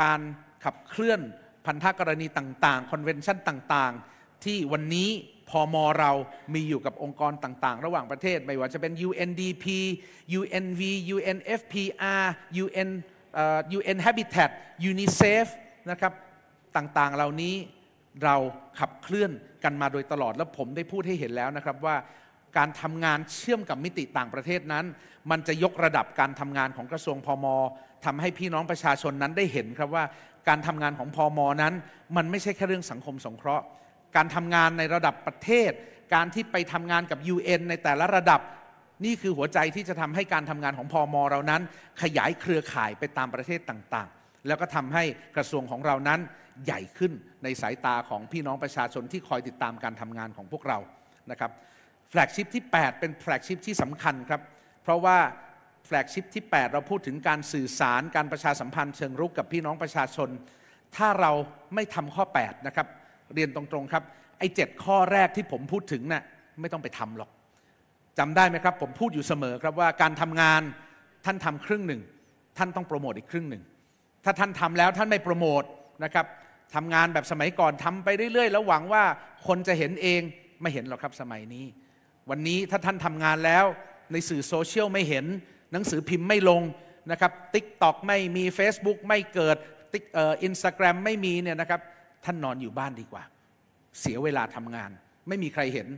การขับเคลื่อนพันธกรณีต่าง ๆ คอนเวนชั่นต่าง ๆ ที่วันนี้พอมอเรามีอยู่กับองค์กรต่างๆ ระหว่างประเทศ ไม่ว่าจะเป็น UNDP UNV UNFPR UN UN Habitat UNICEF นะครับต่างๆเหล่านี้เราขับเคลื่อนกันมาโดยตลอดและผมได้พูดให้เห็นแล้วนะครับว่าการทำงานเชื่อมกับมิติต่างประเทศนั้น มันจะยกระดับการทำงานของกระทรวงพอมทำให้พี่น้องประชาชนนั้นได้เห็นครับว่าการทำงานของพอมนั้น มันไม่ใช่แค่เรื่องสังคมสงเคราะห์ การทำงานในระดับประเทศ การที่ไปทำงานกับ UN ในแต่ละระดับนี่คือหัวใจที่จะทำให้การทำงานของพอมเรานั้น ขยายเครือข่ายไปตามประเทศต่าง ๆ แล้วก็ทำให้กระทรวงของเรานั้นใหญ่ขึ้นในสายตาของพี่น้องประชาชนที่คอยติดตามการทำงานของพวกเรานะครับแฟลกชิพที่8เป็นแฟลกชิพที่สำคัญครับ เพราะว่าแฟลกชิพที่8เราพูดถึงการสื่อสารการประชาสัมพันธ์ เชิงรุกกับพี่น้องประชาชน ถ้าเราไม่ทำข้อ8นะครับเรียนตรงๆครับไอ้7ข้อแรกที่ผมพูดถึงนะ่ะไม่ต้องไปทำหรอกจำได้ไหมครับผมพูดอยู่เสมอครับว่าการทำงานท่านทำครึ่งหนึ่งท่านต้องโปรโมทอีกครึ่งหนึ่งถ้าท่านทำแล้วท่าน ไม่โปรโมทนะครับทำงานแบบสมัยก่อนทำไปเรื่อยๆแล้วหวังว่าคนจะเห็นเองไม่เห็นหรอกครับสมัยนี้ วันนี้ถ้าท่านทำงานแล้วในสื่อโซเชียลไม่เห็น หนังสือพิมพ์ไม่ลงนะครับติ๊กต็อกไม่มี Facebook ไม่เกิดติ๊กเอ่ออินสตาแกรมไม่มีเนี่ยนะครับท่านนอนอยู่บ้านดีกว่า เสียเวลาทำงาน ไม่มีใครเห็น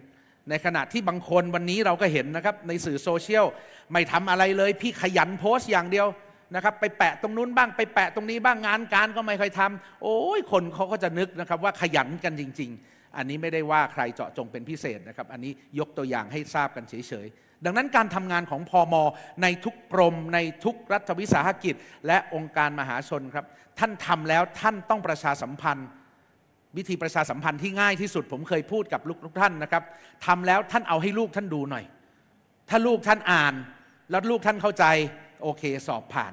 ในขณะที่บางคนวันนี้เราก็เห็นนะครับในสื่อโซเชียลไม่ทำอะไรเลย พี่ขยันโพสต์อย่างเดียวนะครับไปแปะตรงนู้นบ้างไปแปะตรงนี้บ้างงานการก็ไม่ค่อยทำโอ้ยคนเขาก็จะนึกนะครับ ว่าขยันกันจริงๆ อันนี้ไม่ได้ว่าใครเจาะจงเป็นพิเศษนะครับ อันนี้ยกตัวอย่างให้ทราบกันเฉยๆดังนั้นการทำงานของพอมในทุกกรมในทุกรัฐวิสาหกิจ และองค์การมหาชนครับท่านทำแล้วท่านต้องประชาสัมพันธ์ วิธีประชาสัมพันธ์ที่ง่ายที่สุด ผมเคยพูดกับลูกท่านนะครับทำแล้วท่านเอาให้ลูกท่านดูหน่อย ถ้าลูกท่านอ่าน แล้วลูกท่านเข้าใจโอเคสอบผ่าน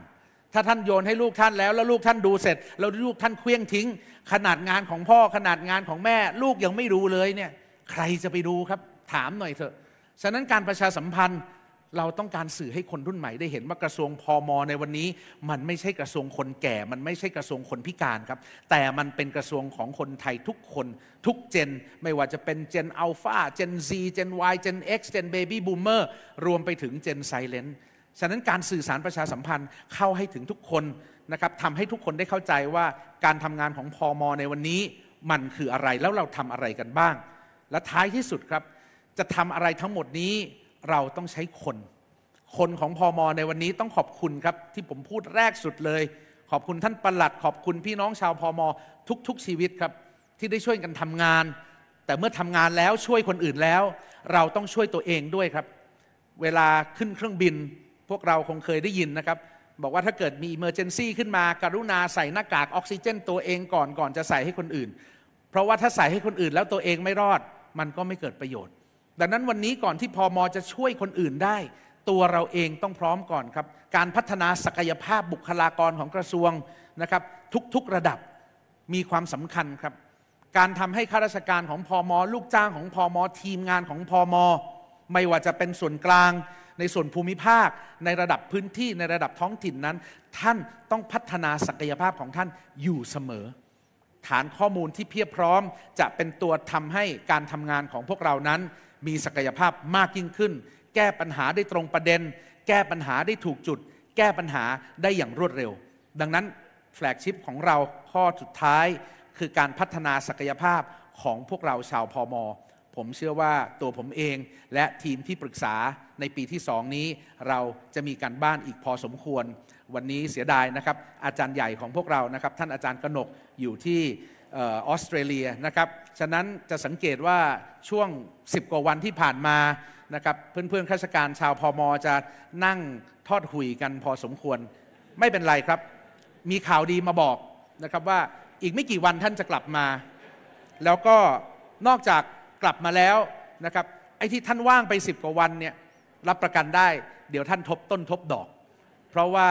ถ้าท่านโยนให้ลูกท่านแล้วแล้วลูกท่านดูเสร็จ แล้วลูกท่านเคลี้ยงทิ้ง ขนาดงานของพ่อขนาดงานของแม่ลูกยังไม่รู้เลยเนี่ยใครจะไปดูครับถามหน่อยเถอะฉะนั้นการประชาสัมพันธ์เราต้องการสื่อให้คนรุ่นใหม่ได้เห็นว่ากระทรวงพอมอในวันนี้มันไม่ใช่กระทรวงคนแก่ มันไม่ใช่กระทรวงคนพิการครับแต่มันเป็นกระทรวงของคนไทยทุกคนทุกเจนไม่ว่าจะเป็นเจนอัลฟาเจนซีเจนวายเจนเอ็กซ์เจนเบบี้บูมเมอร์รวมไปถึงเจนไซเลนต์ฉะนั้นการสื่อสารประชาสัมพันธ์เข้าให้ถึงทุกคนนะครับทำให้ทุกคนได้เข้าใจว่า การทำงานของพอมในวันนี้มันคืออะไรแล้วเราทำอะไรกันบ้าง และท้ายที่สุดครับจะทำอะไรทั้งหมดนี้เราต้องใช้คน คนของพอมในวันนี้ต้องขอบคุณครับที่ผมพูดแรกสุดเลย ขอบคุณท่านประหลัดขอบคุณพี่น้องชาวพอมทุก ๆชีวิตครับที่ได้ช่วยกันทำงาน แต่เมื่อทำงานแล้วช่วยคนอื่นแล้ว เราต้องช่วยตัวเองด้วยครับ เวลาขึ้นเครื่องบินพวกเราคงเคยได้ยินนะครับ บอกว่าถ้าเกิดมีเมอร์เจนซีขึ้นมาการุณาใส่หน้ากากออกซิเจน ตัวเองก่อนก่อนจะใส่ให้คนอื่น เพราะว่าถ้าใส่ให้คนอื่นแล้วตัวเองไม่รอด มันก็ไม่เกิดประโยชน์ ดังนั้นวันนี้ก่อนที่พอมอจะช่วยคนอื่นได้ ตัวเราเองต้องพร้อมก่อนครับ การพัฒนาศักยภาพบุคลากรของกระทรวงนะครับทุกๆระดับมีความสำคัญครับการทำให้ข้าราชการของพอมอลูกจ้างของพอมอทีมงานของพอมอไม่ว่าจะเป็นส่วนกลางในส่วนภูมิภาคในระดับพื้นที่ในระดับท้องถิ่นนั้น ท่านต้องพัฒนาศักยภาพของท่านอยู่เสมอ ฐานข้อมูลที่เพียบพร้อม จะเป็นตัวทำให้การทำงานของพวกเรานั้น มีศักยภาพมากยิ่งขึ้น แก้ปัญหาได้ตรงประเด็น แก้ปัญหาได้ถูกจุด แก้ปัญหาได้อย่างรวดเร็ว ดังนั้นแฟลกชิปของเราข้อสุดท้ายคือการพัฒนาศักยภาพของพวกเราชาวพอมอผมเชื่อว่าตัวผมเองและทีมที่ปรึกษาในปีที่สองนี้ เราจะมีการบ้านอีกพอสมควร วันนี้เสียดายนะครับ อาจารย์ใหญ่ของพวกเรานะครับ ท่านอาจารย์กนกอยู่ที่ออสเตรเลียนะครับฉะนั้นจะสังเกตว่าช่วง 10 กว่าวันที่ผ่านมานะครับเพื่อนเพื่อนข้าราชการชาวพอมอจะนั่งทอดหุยกันพอสมควร ไม่เป็นไรครับ มีข่าวดีมาบอกนะครับว่าอีกไม่กี่วันท่านจะกลับมา แล้วก็นอกจากกลับมาแล้วนะครับไอ้ที่ท่านว่างไป 10กว่าวันเนี่ยรับประกันได้ เดี๋ยวท่านทบต้นทบดอก เพราะว่า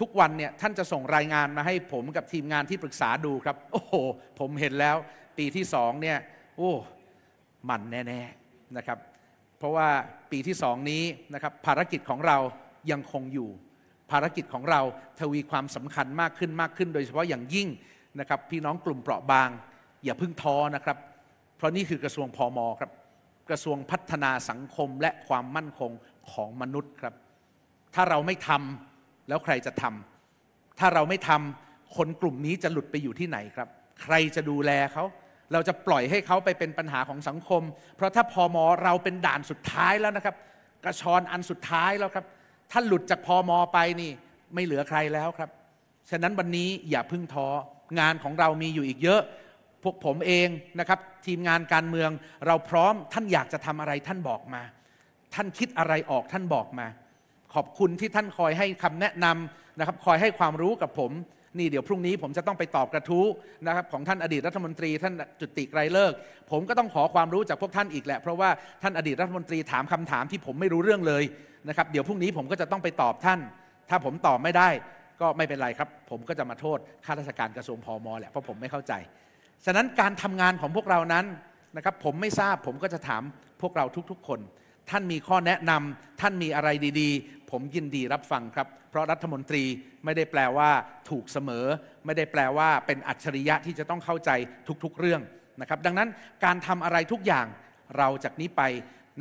ทุกวันเนี่ยท่านจะส่งรายงาน มาให้ผมกับทีมงานที่ปรึกษาดูครับ โอ้โห ผมเห็นแล้ว ปีที่สองเนี่ยโอ้มันแน่ๆนะครับ เพราะว่าปีที่สองนี้นะครับภารกิจของเรายังคงอยู่ ภารกิจของเราทวีความสำคัญมากขึ้นมากขึ้น โดยเฉพาะอย่างยิ่งนะครับ พี่น้องกลุ่มเปราะบาง อย่าพึ่งท้อนะครับเพราะนี่คือกระทรวงพอมครับ กระทรวงพัฒนาสังคมและความมั่นคงของมนุษย์ครับ ถ้าเราไม่ทำแล้วใครจะทำถ้าเราไม่ทำคนกลุ่มนี้จะหลุดไปอยู่ที่ไหนครับ ใครจะดูแลเขาเราจะปล่อยให้เขาไปเป็นปัญหาของสังคม เพราะถ้าพอมอเราเป็นด่านสุดท้ายแล้วนะครับ กระชอนอันสุดท้ายแล้วครับ ถ้าหลุดจากพอมอไปนี่ ไม่เหลือใครแล้วครับฉะนั้นวันนี้อย่าพึ่งท้องานของเรามีอยู่อีกเยอะพวกผมเองนะครับ ทีมงานการเมืองเราพร้อมท่านอยากจะทำอะไรท่านบอกมา ท่านคิดอะไรออกท่านบอกมา ขอบคุณที่ท่านคอยให้คำแนะนำนะครับคอยให้ความรู้กับผม นี่เดี๋ยว พรุ่งนี้ผมจะต้องไปตอบกระทู้นะครับของท่านอดีตรัฐมนตรี ท่านจุติไกรเลิก ผมก็ต้องขอความรู้จากพวกท่านอีกแหละเพราะว่าท่านอดีตรัฐมนตรีถามคำถามที่ผมไม่รู้เรื่องเลยนะครับเดี๋ยวพรุ่งนี้ผมก็จะต้องไปตอบท่าน ถ้าผมตอบไม่ได้ก็ไม่เป็นไรครับ ผมก็จะมาโทษข้าราชการกระทรวงพอมอแหละเพราะผมไม่เข้าใจฉะนั้นการทำงานของพวกเรานั้นนะครับผมไม่ทราบผมก็จะถามพวกเราทุกๆคน ท่านมีข้อแนะนำท่านมีอะไรดีๆ ผมยินดีรับฟังครับเพราะรัฐมนตรีไม่ได้แปลว่าถูกเสมอ ไม่ได้แปลว่าเป็นอัจฉริยะที่จะต้องเข้าใจทุกๆเรื่องนะครับดังนั้นการทำอะไรทุกอย่างเราจากนี้ไป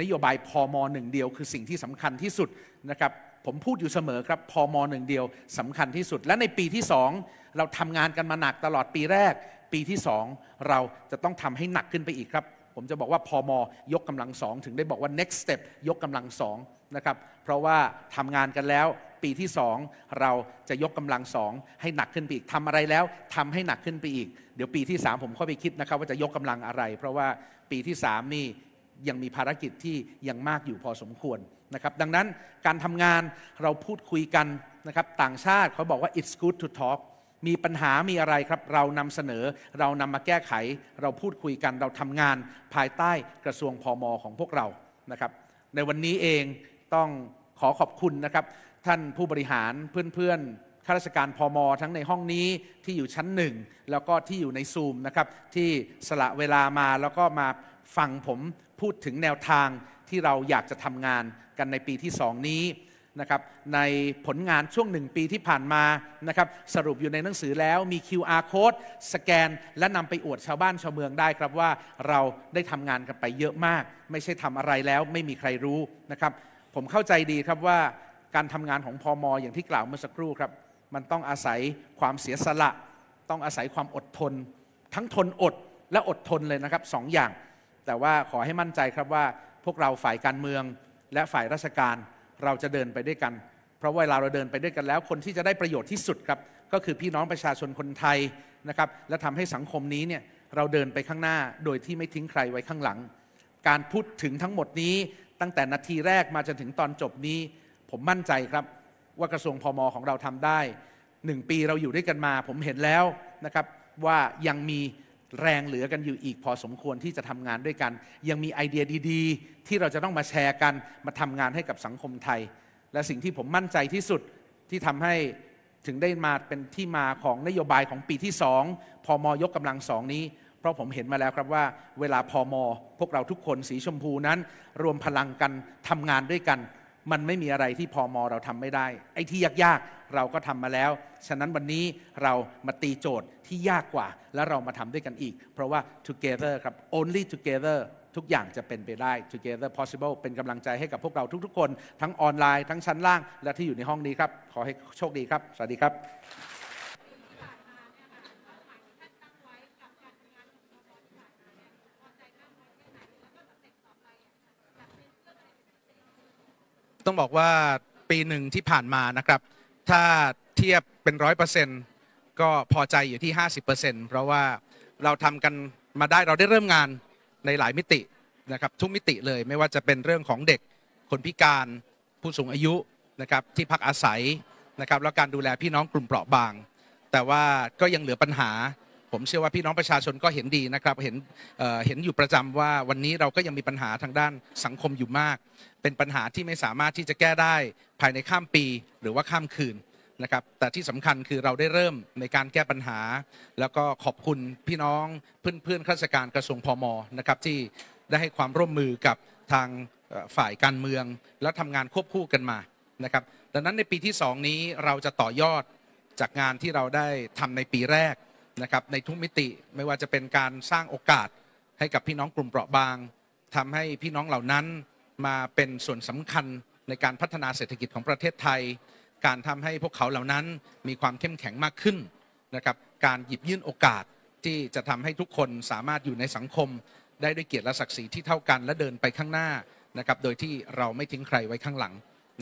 นโยบายพอมหนึ่งเดียว คือสิ่งที่สำคัญที่สุดนะครับผมพูดอยู่เสมอครับพอมหนึ่งเดียวสำคัญที่สุด และในปีที่สองเราทำงานกันมาหนักตลอดปีแรกปีที่2เราจะต้องทำให้หนักขึ้นไปอีกครับ ผมจะบอกว่าพอมอยกกำลังสองถึงได้บอกว่า next step ยกกำลังสองนะครับเพราะว่าทำงานกันแล้วปีที่สองเราจะยกกำลังสองให้หนักขึ้นไปอีกทำอะไรแล้วทำให้หนักขึ้นไปอีก เดี๋ยวปีที่สามผมค่อยไปคิดนะครับ ว่าจะยกกำลังอะไร เพราะว่าปีที่สามนี่ยังมีภารกิจที่ยังมากอยู่พอสมควรนะครับดังนั้นการทำงานเราพูดคุยกันนะครับต่างชาติเขาบอกว่า it's good to talk มีปัญหามีอะไรครับ เรานำเสนอ เรานำมาแก้ไข เราพูดคุยกัน เราทำงาน ภายใต้กระทรวงพอมอของพวกเรา นะครับ ในวันนี้เอง ต้องขอขอบคุณนะครับ ท่านผู้บริหาร เพื่อนข้าราชการพอมอทั้งในห้องนี้ ที่อยู่ชั้นหนึ่ง แล้วก็ที่อยู่ในซูมนะครับ ที่สละเวลามาแล้วก็มาฟังผมพูดถึงแนวทางที่เราอยากจะทำงานกันในปีที่สองนี้นะครับในผลงานช่วงหนึ่งปีที่ผ่านมานะครับสรุปอยู่ในหนังสือแล้ว มี QR code สแกน และนำไปอวดชาวบ้านชาวเมืองได้ ครับว่าเราได้ทำงานกันไปเยอะมาก ไม่ใช่ทำอะไรแล้วไม่มีใครรู้นะครับ ผมเข้าใจดีครับว่า การทำงานของพอมอย่างที่กล่าวเมื่อสักครู่ครับ มันต้องอาศัยความเสียสละ ต้องอาศัยความอดทน ทั้งทนอดและอดทนเลยนะครับสองอย่าง แต่ว่าขอให้มั่นใจครับว่าพวกเราฝ่ายการเมืองและฝ่ายราชการเราจะเดินไปด้วยกัน เพราะเวลาเราเดินไปด้วยกันแล้ว คนที่จะได้ประโยชน์ที่สุดครับก็คือพี่น้องประชาชนคนไทยนะครับและทำให้สังคมนี้เนี่ยเราเดินไปข้างหน้า โดยที่ไม่ทิ้งใครไว้ข้างหลัง การพูดถึงทั้งหมดนี้ ตั้งแต่นาทีแรกมาจนถึงตอนจบนี้ ผมมั่นใจครับ ว่ากระทรวงพอมอของเราทำได้หนึ่งปีเราอยู่ด้วยกันมาผมเห็นแล้วนะครับว่ายังมีแรงเหลือกันอยู่อีกพอสมควรที่จะทำงานด้วยกัน ยังมีไอเดียดีๆ ที่เราจะต้องมาแชร์กันมาทำงานให้กับสังคมไทย และสิ่งที่ผมมั่นใจที่สุดที่ทำให้ถึงได้มาเป็นที่มาของนโยบายของปีที่สองพอมอยกกำลังสองนี้ เพราะผมเห็นมาแล้วครับว่า เวลาพอมอพวกเราทุกคนสีชมพูนั้น รวมพลังกันทำงานด้วยกัน มันไม่มีอะไรที่พอมอเราทำไม่ได้ ไอ้ที่ยากเราก็ทำมาแล้ว ฉะนั้นวันนี้เรามาตีโจทย์ที่ยากกว่า แล้วเรามาทำด้วยกันอีก เพราะว่า together ครับ only together ทุกอย่างจะเป็นไปได้ together possible เป็นกำลังใจให้กับพวกเราทุกๆ คน ทั้งออนไลน์ทั้งชั้นล่าง และที่อยู่ในห้องนี้ครับ ขอให้โชคดีครับ สวัสดีครับ ต้องบอกว่าปีหนึ่งที่ผ่านมานะครับถ้าเทียบเป็นร้อยเปอร์เซ็นต์ก็พอใจอยู่ที่ห้าสิบเปอร์เพราะว่าเราทำกันมาได้เราได้เริ่มงานในหลายมิตินะครับ ทุกมิติเลยไม่ว่าจะเป็นเรื่องของเด็กคนพิการผู้สูงอายุนะครับที่พักอาศัยนะครับ แล้วการดูแลพี่น้องกลุ่มเปราะบาง แต่ว่าก็ยังเหลือปัญหาผมเชื่อว่าพี่น้องประชาชนก็เห็นดีนะครับเห็นเห็นอยู่ประจำว่าวันนี้เราก็ยังมีปัญหาทางด้านสังคมอยู่มาก เป็นปัญหาที่ไม่สามารถที่จะแก้ได้ภายในข้ามปีหรือว่าข้ามคืนนะครับแต่ที่สำคัญคือเราได้เริ่มในการแก้ปัญหา แล้วก็ขอบคุณพี่น้องเพื่อนเพื่อนข้าราชการกระทรวงพมนะครับที่ได้ให้ความร่วมมือกับทางฝ่ายการเมืองแล้วทำงานควบคู่กันมานะครับดังนั้นในปีที่ 2 นี้เราจะต่อยอดจากงานที่เราได้ทำในปีแรกนะครับในทุกมิติไม่ว่าจะเป็นการสร้างโอกาสให้กับพี่น้องกลุ่มเปราะบาง ทำให้พี่น้องเหล่านั้นมาเป็นส่วนสำคัญในการพัฒนาเศรษฐกิจของประเทศไทย การทำให้พวกเขาเหล่านั้นมีความเข้มแข็งมากขึ้นนะครับการหยิบยื่นโอกาสที่จะทำให้ทุกคนสามารถอยู่ในสังคม ได้ด้วยเกียรติและศักดิ์ศรีที่เท่ากันและเดินไปข้างหน้านะครับโดยที่เราไม่ทิ้งใครไว้ข้างหลัง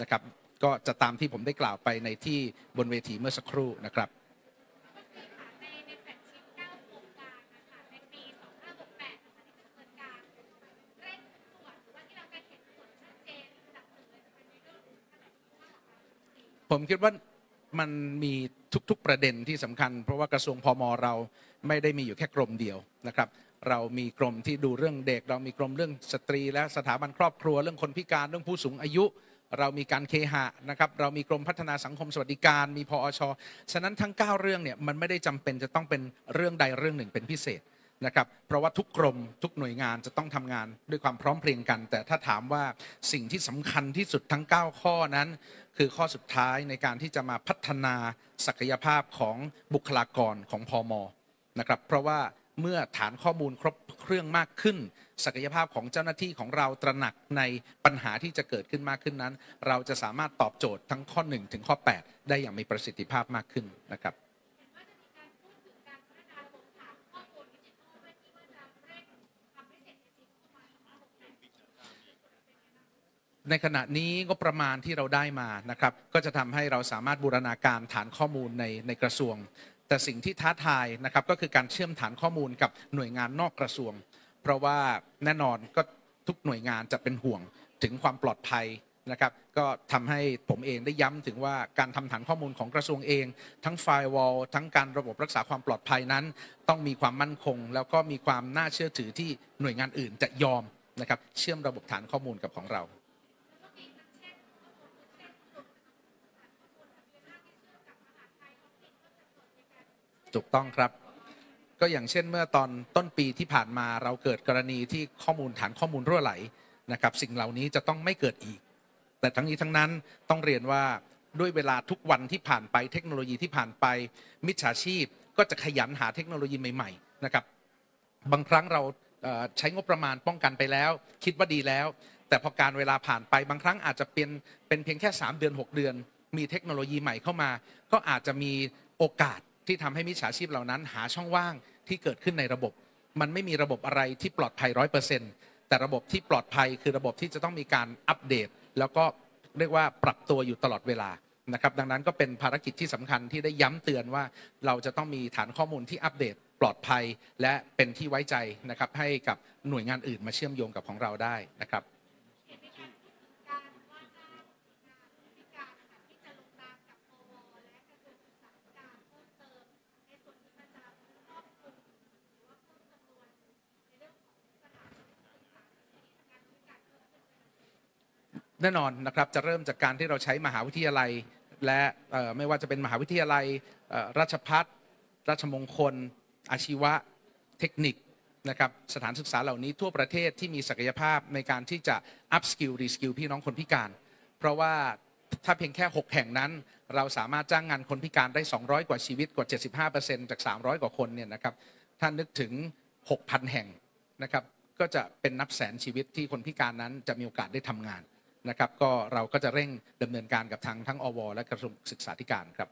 นะครับก็จะตามที่ผมได้กล่าวไปในที่บนเวทีเมื่อสักครู่นะครับผมคิดว่ามันมีทุกๆ ประเด็นที่สำคัญ เพราะว่ากระทรวงพอมเราไม่ได้มีอยู่แค่กรมเดียวนะครับเรามีกรมที่ดูเรื่องเด็ก เรามีกรมเรื่องสตรีและสถาบันครอบครัวเรื่องคนพิการเรื่องผู้สูงอายุ เรามีการเคหะนะครับเรามีกรมพัฒนาสังคมสวัสดิการ มีพออชฉะนั้นทั้ง 9 เรื่องเนี่ยมันไม่ได้จำเป็นจะต้องเป็นเรื่องใดเรื่องหนึ่งเป็นพิเศษนะครับ เพราะว่าทุกกรมทุกหน่วยงานจะต้องทำงานด้วยความพร้อมเพรียงกัน แต่ถ้าถามว่าสิ่งที่สำคัญที่สุดทั้ง 9 ข้อนั้น คือข้อสุดท้ายในการที่จะมาพัฒนาศักยภาพของบุคลากรของพอมนะครับ เพราะว่าเมื่อฐานข้อมูลครบเครื่องมากขึ้น ศักยภาพของเจ้าหน้าที่ของเราตระหนักในปัญหาที่จะเกิดขึ้นมากขึ้นนั้น เราจะสามารถตอบโจทย์ทั้งข้อ1ถึงข้อ8 ได้อย่างมีประสิทธิภาพมากขึ้นนะครับในขณะนี้งบประมาณที่เราได้มานะครับก็จะทำให้เราสามารถบูรณาการฐานข้อมูลในในกระทรวง แต่สิ่งที่ท้าทายนะครับก็คือการเชื่อมฐานข้อมูลกับหน่วยงานนอกกระทรวง เพราะว่าแน่นอนก็ทุกหน่วยงานจะเป็นห่วงถึงความปลอดภัยนะครับก็ทำให้ผมเองได้ย้ำถึงว่าการทำฐานข้อมูลของกระทรวงเอง ทั้งไฟวอลทั้งการระบบรักษาความปลอดภัยนั้น ต้องมีความมั่นคง แล้วก็มีความน่าเชื่อถือที่หน่วยงานอื่นจะยอมนะครับเชื่อมระบบฐานข้อมูลกับของเราถูกต้องครับก็อย่างเช่นเมื่อตอนต้นปีที่ผ่านมาเราเกิดกรณีที่ข้อมูลฐานข้อมูลรั่วไหลนะครับสิ่งเหล่านี้จะต้องไม่เกิดอีก แต่ทั้งนี้ทั้งนั้นต้องเรียนว่าด้วยเวลาทุกวันที่ผ่านไปเทคโนโลยีที่ผ่านไป มิจฉาชีพก็จะขยันหาเทคโนโลยีใหม่ๆนะครับบางครั้งเราใช้งบประมาณป้องกันไปแล้ว คิดว่าดีแล้ว แต่พอการเวลาผ่านไปบางครั้งอาจจะเป็นเป็นเพียงแค่ 3 เดือน 6 เดือน มีเทคโนโลยีใหม่เข้ามา ก็อาจจะมีโอกาสที่ทำให้มิจฉาชีพเหล่านั้นหาช่องว่างที่เกิดขึ้นในระบบ มันไม่มีระบบอะไรที่ปลอดภัยร้อยเปอร์เซ็นต์แต่ระบบที่ปลอดภัยคือระบบที่จะต้องมีการอัปเดต แล้วก็เรียกว่าปรับตัวอยู่ตลอดเวลานะครับดังนั้นก็เป็นภารกิจที่สำคัญที่ได้ย้ำเตือนว่าเราจะต้องมีฐานข้อมูลที่อัปเดต ปลอดภัย และเป็นที่ไว้ใจนะครับ ให้กับหน่วยงานอื่นมาเชื่อมโยงกับของเราได้นะครับแน่นอนนะครับจะเริ่มจากการที่เราใช้มหาวิทยาลัย และไม่ว่าจะเป็นมหาวิทยาลัยราชพัฒนราชมงคล อาชีวะเทคนิคนะครับสถานศึกษาเหล่านี้ทั่วประเทศที่มีศักยภาพในการที่จะอัพสกิลรีสกิลพี่น้องคนพิการ เพราะว่าถ้าเพียงแค่ 6 แห่งนั้น เราสามารถจ้างงานคนพิการได้ 200 กว่าชีวิตกว่า 75%จาก 300 กว่าคนเนี่ยนะครับท่านนึกถึง 6,000 แห่งนะครับก็จะเป็นนับแสนชีวิตที่คนพิการนั้นจะมีโอกาสได้ทำงานนะครับก็เราก็จะเร่งดำเนินการกับทางทั้ง อว และกระทรวงศึกษาธิการครับ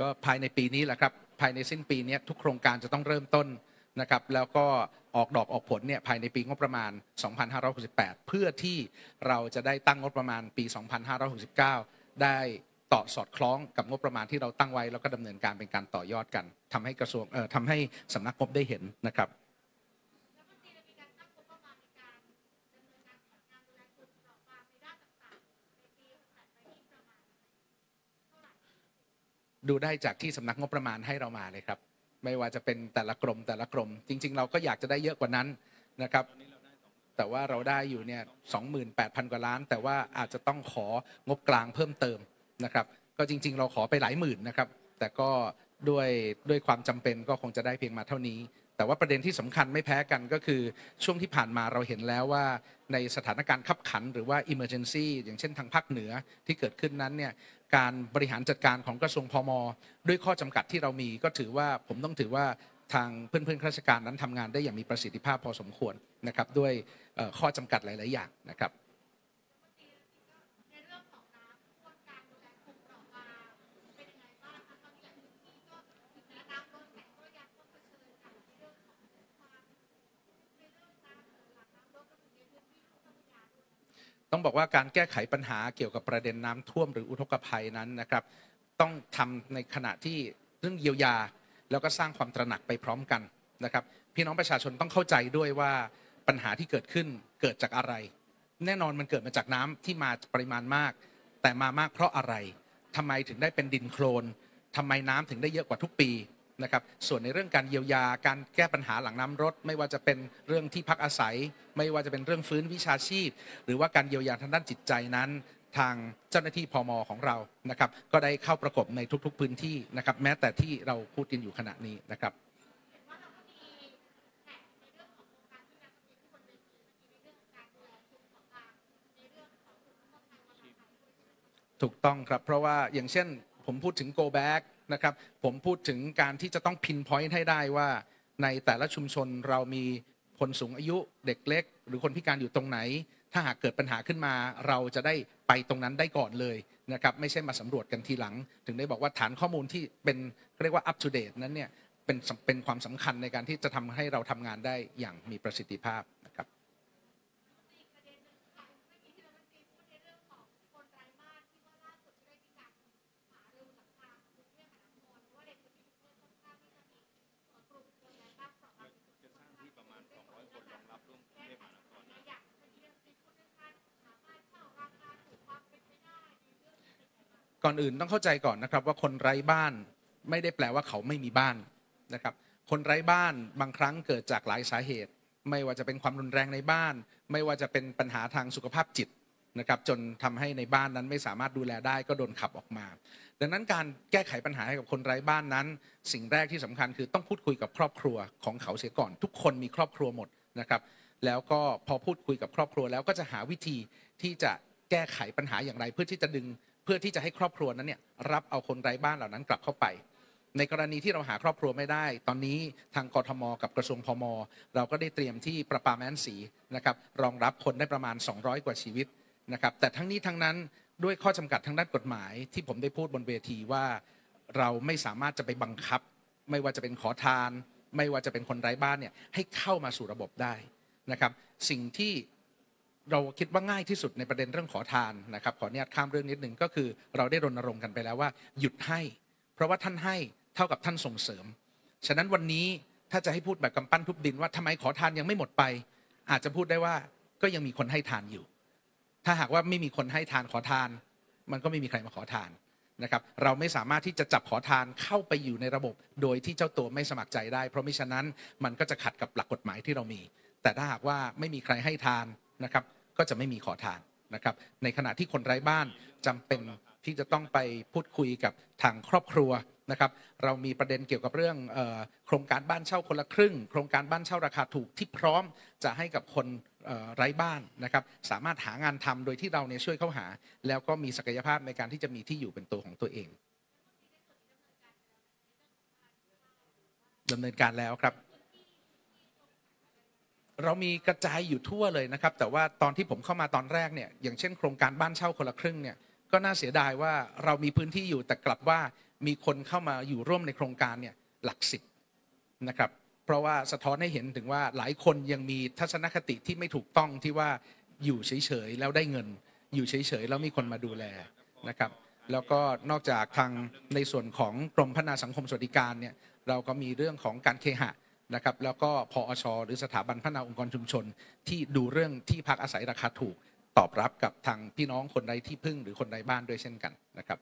ก็ภายในปีนี้แหละครับ ภายในสิ้นปีนี้ทุกโครงการจะต้องเริ่มต้นนะครับแล้วก็ออกดอกออกผลเนี่ยภายในปีงบประมาณ 2568 เพื่อที่เราจะได้ตั้งงบประมาณปี 2569 ได้ต่อ สอดคล้องกับงบประมาณที่เราตั้งไว้แล้วก็ดำเนินการเป็นการต่อยอดกัน ทำให้กระทรวงเอ่อทำให้สำนักงบได้ เห็นนะครับดูได้จากที่สำนักงบประมาณให้ เรามาเลย ครับ ไม่ว่าจะเป็นแต่ละกรมแต่ละกรมจริง ๆ เราก็อยากจะได้เยอะกว่านั้นนะครับ แต่ว่าเราได้อยู่เนี่ยสองหมื่นแปดพันกว่าล้าน แต่ว่าอาจจะต้องของบกลางเพิ่มเติมนะครับ ก็จริง ๆ เราขอไปหลายหมื่นนะครับ แต่ก็ด้วยด้วยความจำเป็นก็คงจะได้เพียงมาเท่านี้ แต่ว่าประเด็นที่สำคัญไม่แพ้กันก็คือช่วงที่ผ่านมาเราเห็นแล้วว่า ในสถานการณ์ขับขันหรือว่า Emergency อย่างเช่นทางภาคเหนือที่เกิดขึ้นนั้นเนี่ยการบริหารจัดการของกระทรวงพอมด้วยข้อจำกัดที่เรามีก็ถือว่าผมต้องถือว่าทางเพื่อนเพื่อนข้าราชการนั้นทำงานได้อย่างมีประสิทธิภาพพอสมควรนะครับด้วยข้อจำกัดหลายๆอย่างนะครับต้องบอกว่าการแก้ไขปัญหาเกี่ยวกับประเด็นน้ำท่วมหรืออุทกภัยนั้นนะครับ ต้องทำในขณะที่เรื่องเยียวยาแล้วก็สร้างความตระหนักไปพร้อมกันนะครับ พี่น้องประชาชนต้องเข้าใจด้วยว่าปัญหาที่เกิดขึ้นเกิดจากอะไร แน่นอนมันเกิดมาจากน้ำที่มาปริมาณมาก แต่มามากเพราะอะไร ทำไมถึงได้เป็นดินโคลนทำไมน้ำถึงได้เยอะกว่าทุกปีนะครับส่วนในเรื่องการเยียวยาการแก้ปัญหาหลังน้ำรถ ไม่ว่าจะเป็นเรื่องที่พักอาศัย ไม่ว่าจะเป็นเรื่องฟื้นวิชาชีพ หรือว่าการเยียวยาทางด้านจิตใจนั้นทางเจ้าหน้าที่พอมอของเรานะครับก็ได้เข้าประกบในทุกๆ พื้นที่นะครับแม้แต่ที่เราพูดกันอยู่ขณะนี้นะครับถูกต้องครับ เพราะว่าอย่างเช่นผมพูดถึง go back นะครับผมพูดถึงการที่จะต้องพินพอยต์ให้ได้ว่า ในแต่ละชุมชนเรามีคนสูงอายุเด็กเล็ก หรือคนพิการอยู่ตรงไหน ถ้าหากเกิดปัญหาขึ้นมาเราจะได้ไปตรงนั้นได้ก่อนเลยนะครับไม่ใช่มาสำรวจกันทีหลัง ถึงได้บอกว่าฐานข้อมูลที่เป็นเรียกว่าอัปเดตนั้นเนี่ยเป็นเป็นความสำคัญในการที่จะทำให้เราทำงานได้อย่างมีประสิทธิภาพก่อนอื่นต้องเข้าใจก่อนนะครับว่าคนไร้บ้านไม่ได้แปลว่าเขาไม่มีบ้านนะครับคนไร้บ้านบางครั้งเกิดจากหลายสาเหตุ ไม่ว่าจะเป็นความรุนแรงในบ้าน ไม่ว่าจะเป็นปัญหาทางสุขภาพจิตนะครับจนทำให้ในบ้านนั้นไม่สามารถดูแลได้ก็โดนขับออกมา ดังนั้นการแก้ไขปัญหาให้กับคนไร้บ้านนั้น สิ่งแรกที่สำคัญคือต้องพูดคุยกับครอบครัวของเขาเสียก่อน ทุกคนมีครอบครัวหมดนะครับแล้วก็พอพูดคุยกับครอบครัว แล้วก็จะหาวิธีที่จะแก้ไขปัญหาอย่างไรเพื่อที่จะดึงเพื่อที่จะให้ครอบครัวนั้นเนี่ย รับเอาคนไร้บ้านเหล่านั้นกลับเข้าไป ในกรณีที่เราหาครอบครัวไม่ได้ ตอนนี้ทางกทมกับกระทรวงพมเราก็ได้เตรียมที่ประปาแม่นสีนะครับรองรับคนได้ประมาณ 200 กว่าชีวิตนะครับแต่ทั้งนี้ทั้งนั้นด้วยข้อจำกัดทางด้านกฎหมายที่ผมได้พูดบนเวทีว่าเราไม่สามารถจะไปบังคับ ไม่ว่าจะเป็นขอทาน ไม่ว่าจะเป็นคนไร้บ้านเนี่ยให้เข้ามาสู่ระบบได้นะครับสิ่งที่เราคิดว่าง่ายที่สุดในประเด็นเรื่องขอทานนะครับ ขออนุญาตข้ามเรื่องนิดหนึ่งก็คือ เราได้รณรงค์กันไปแล้วว่า หยุดให้ เพราะว่าท่านให้เท่ากับท่านส่งเสริมฉะนั้นวันนี้ถ้าจะให้พูดแบบกำปั้นทุบดินว่าทำไมขอทานยังไม่หมดไป อาจจะพูดได้ว่าก็ยังมีคนให้ทานอยู่ ถ้าหากว่าไม่มีคนให้ทานขอทาน มันก็ไม่มีใครมาขอทานนะครับ เราไม่สามารถที่จะจับขอทานเข้าไปอยู่ในระบบ โดยที่เจ้าตัวไม่สมัครใจได้ เพราะมิฉะนั้นมันก็จะขัดกับหลักกฎหมายที่เรามี แต่ถ้าหากว่าไม่มีใครให้ทานนะครับก็จะไม่มีขอทานนะครับ ในขณะที่คนไร้บ้านจำเป็นที่จะต้องไปพูดคุยกับทางครอบครัวนะครับ เรามีประเด็นเกี่ยวกับเรื่องโครงการบ้านเช่าคนละครึ่ง โครงการบ้านเช่าราคาถูกที่พร้อมจะให้กับคนไร้บ้านนะครับ สามารถหางานทำโดยที่เราเนี่ยช่วยเข้าหา แล้วก็มีศักยภาพในการที่จะมีที่อยู่เป็นตัวของตัวเอง ดำเนินการแล้วครับเรามีกระจายอยู่ทั่วเลยนะครับ แต่ว่าตอนที่ผมเข้ามาตอนแรกเนี่ยอย่างเช่นโครงการบ้านเช่าคนละครึ่งเนี่ยก็น่าเสียดายว่าเรามีพื้นที่อยู่แต่กลับว่ามีคนเข้ามาอยู่ร่วมในโครงการเนี่ยหลักสิบนะครับ เพราะว่าสะท้อนให้เห็นถึงว่าหลายคนยังมีทัศนคติที่ไม่ถูกต้องที่ว่าอยู่เฉยๆแล้วได้เงิน อยู่เฉยๆแล้วมีคนมาดูแลนะครับแล้วก็นอกจากทางในส่วนของกรมพัฒนาสังคมสวัสดิการเนี่ยเราก็มีเรื่องของการเคหะนะครับแล้วก็พออชหรือสถาบันพัฒนาองค์กรชุมชน ที่ดูเรื่องที่พักอาศัยราคาถูก ตอบรับกับทางพี่น้องคนใดที่พึ่งหรือคนใดบ้านด้วยเช่นกันนะครับ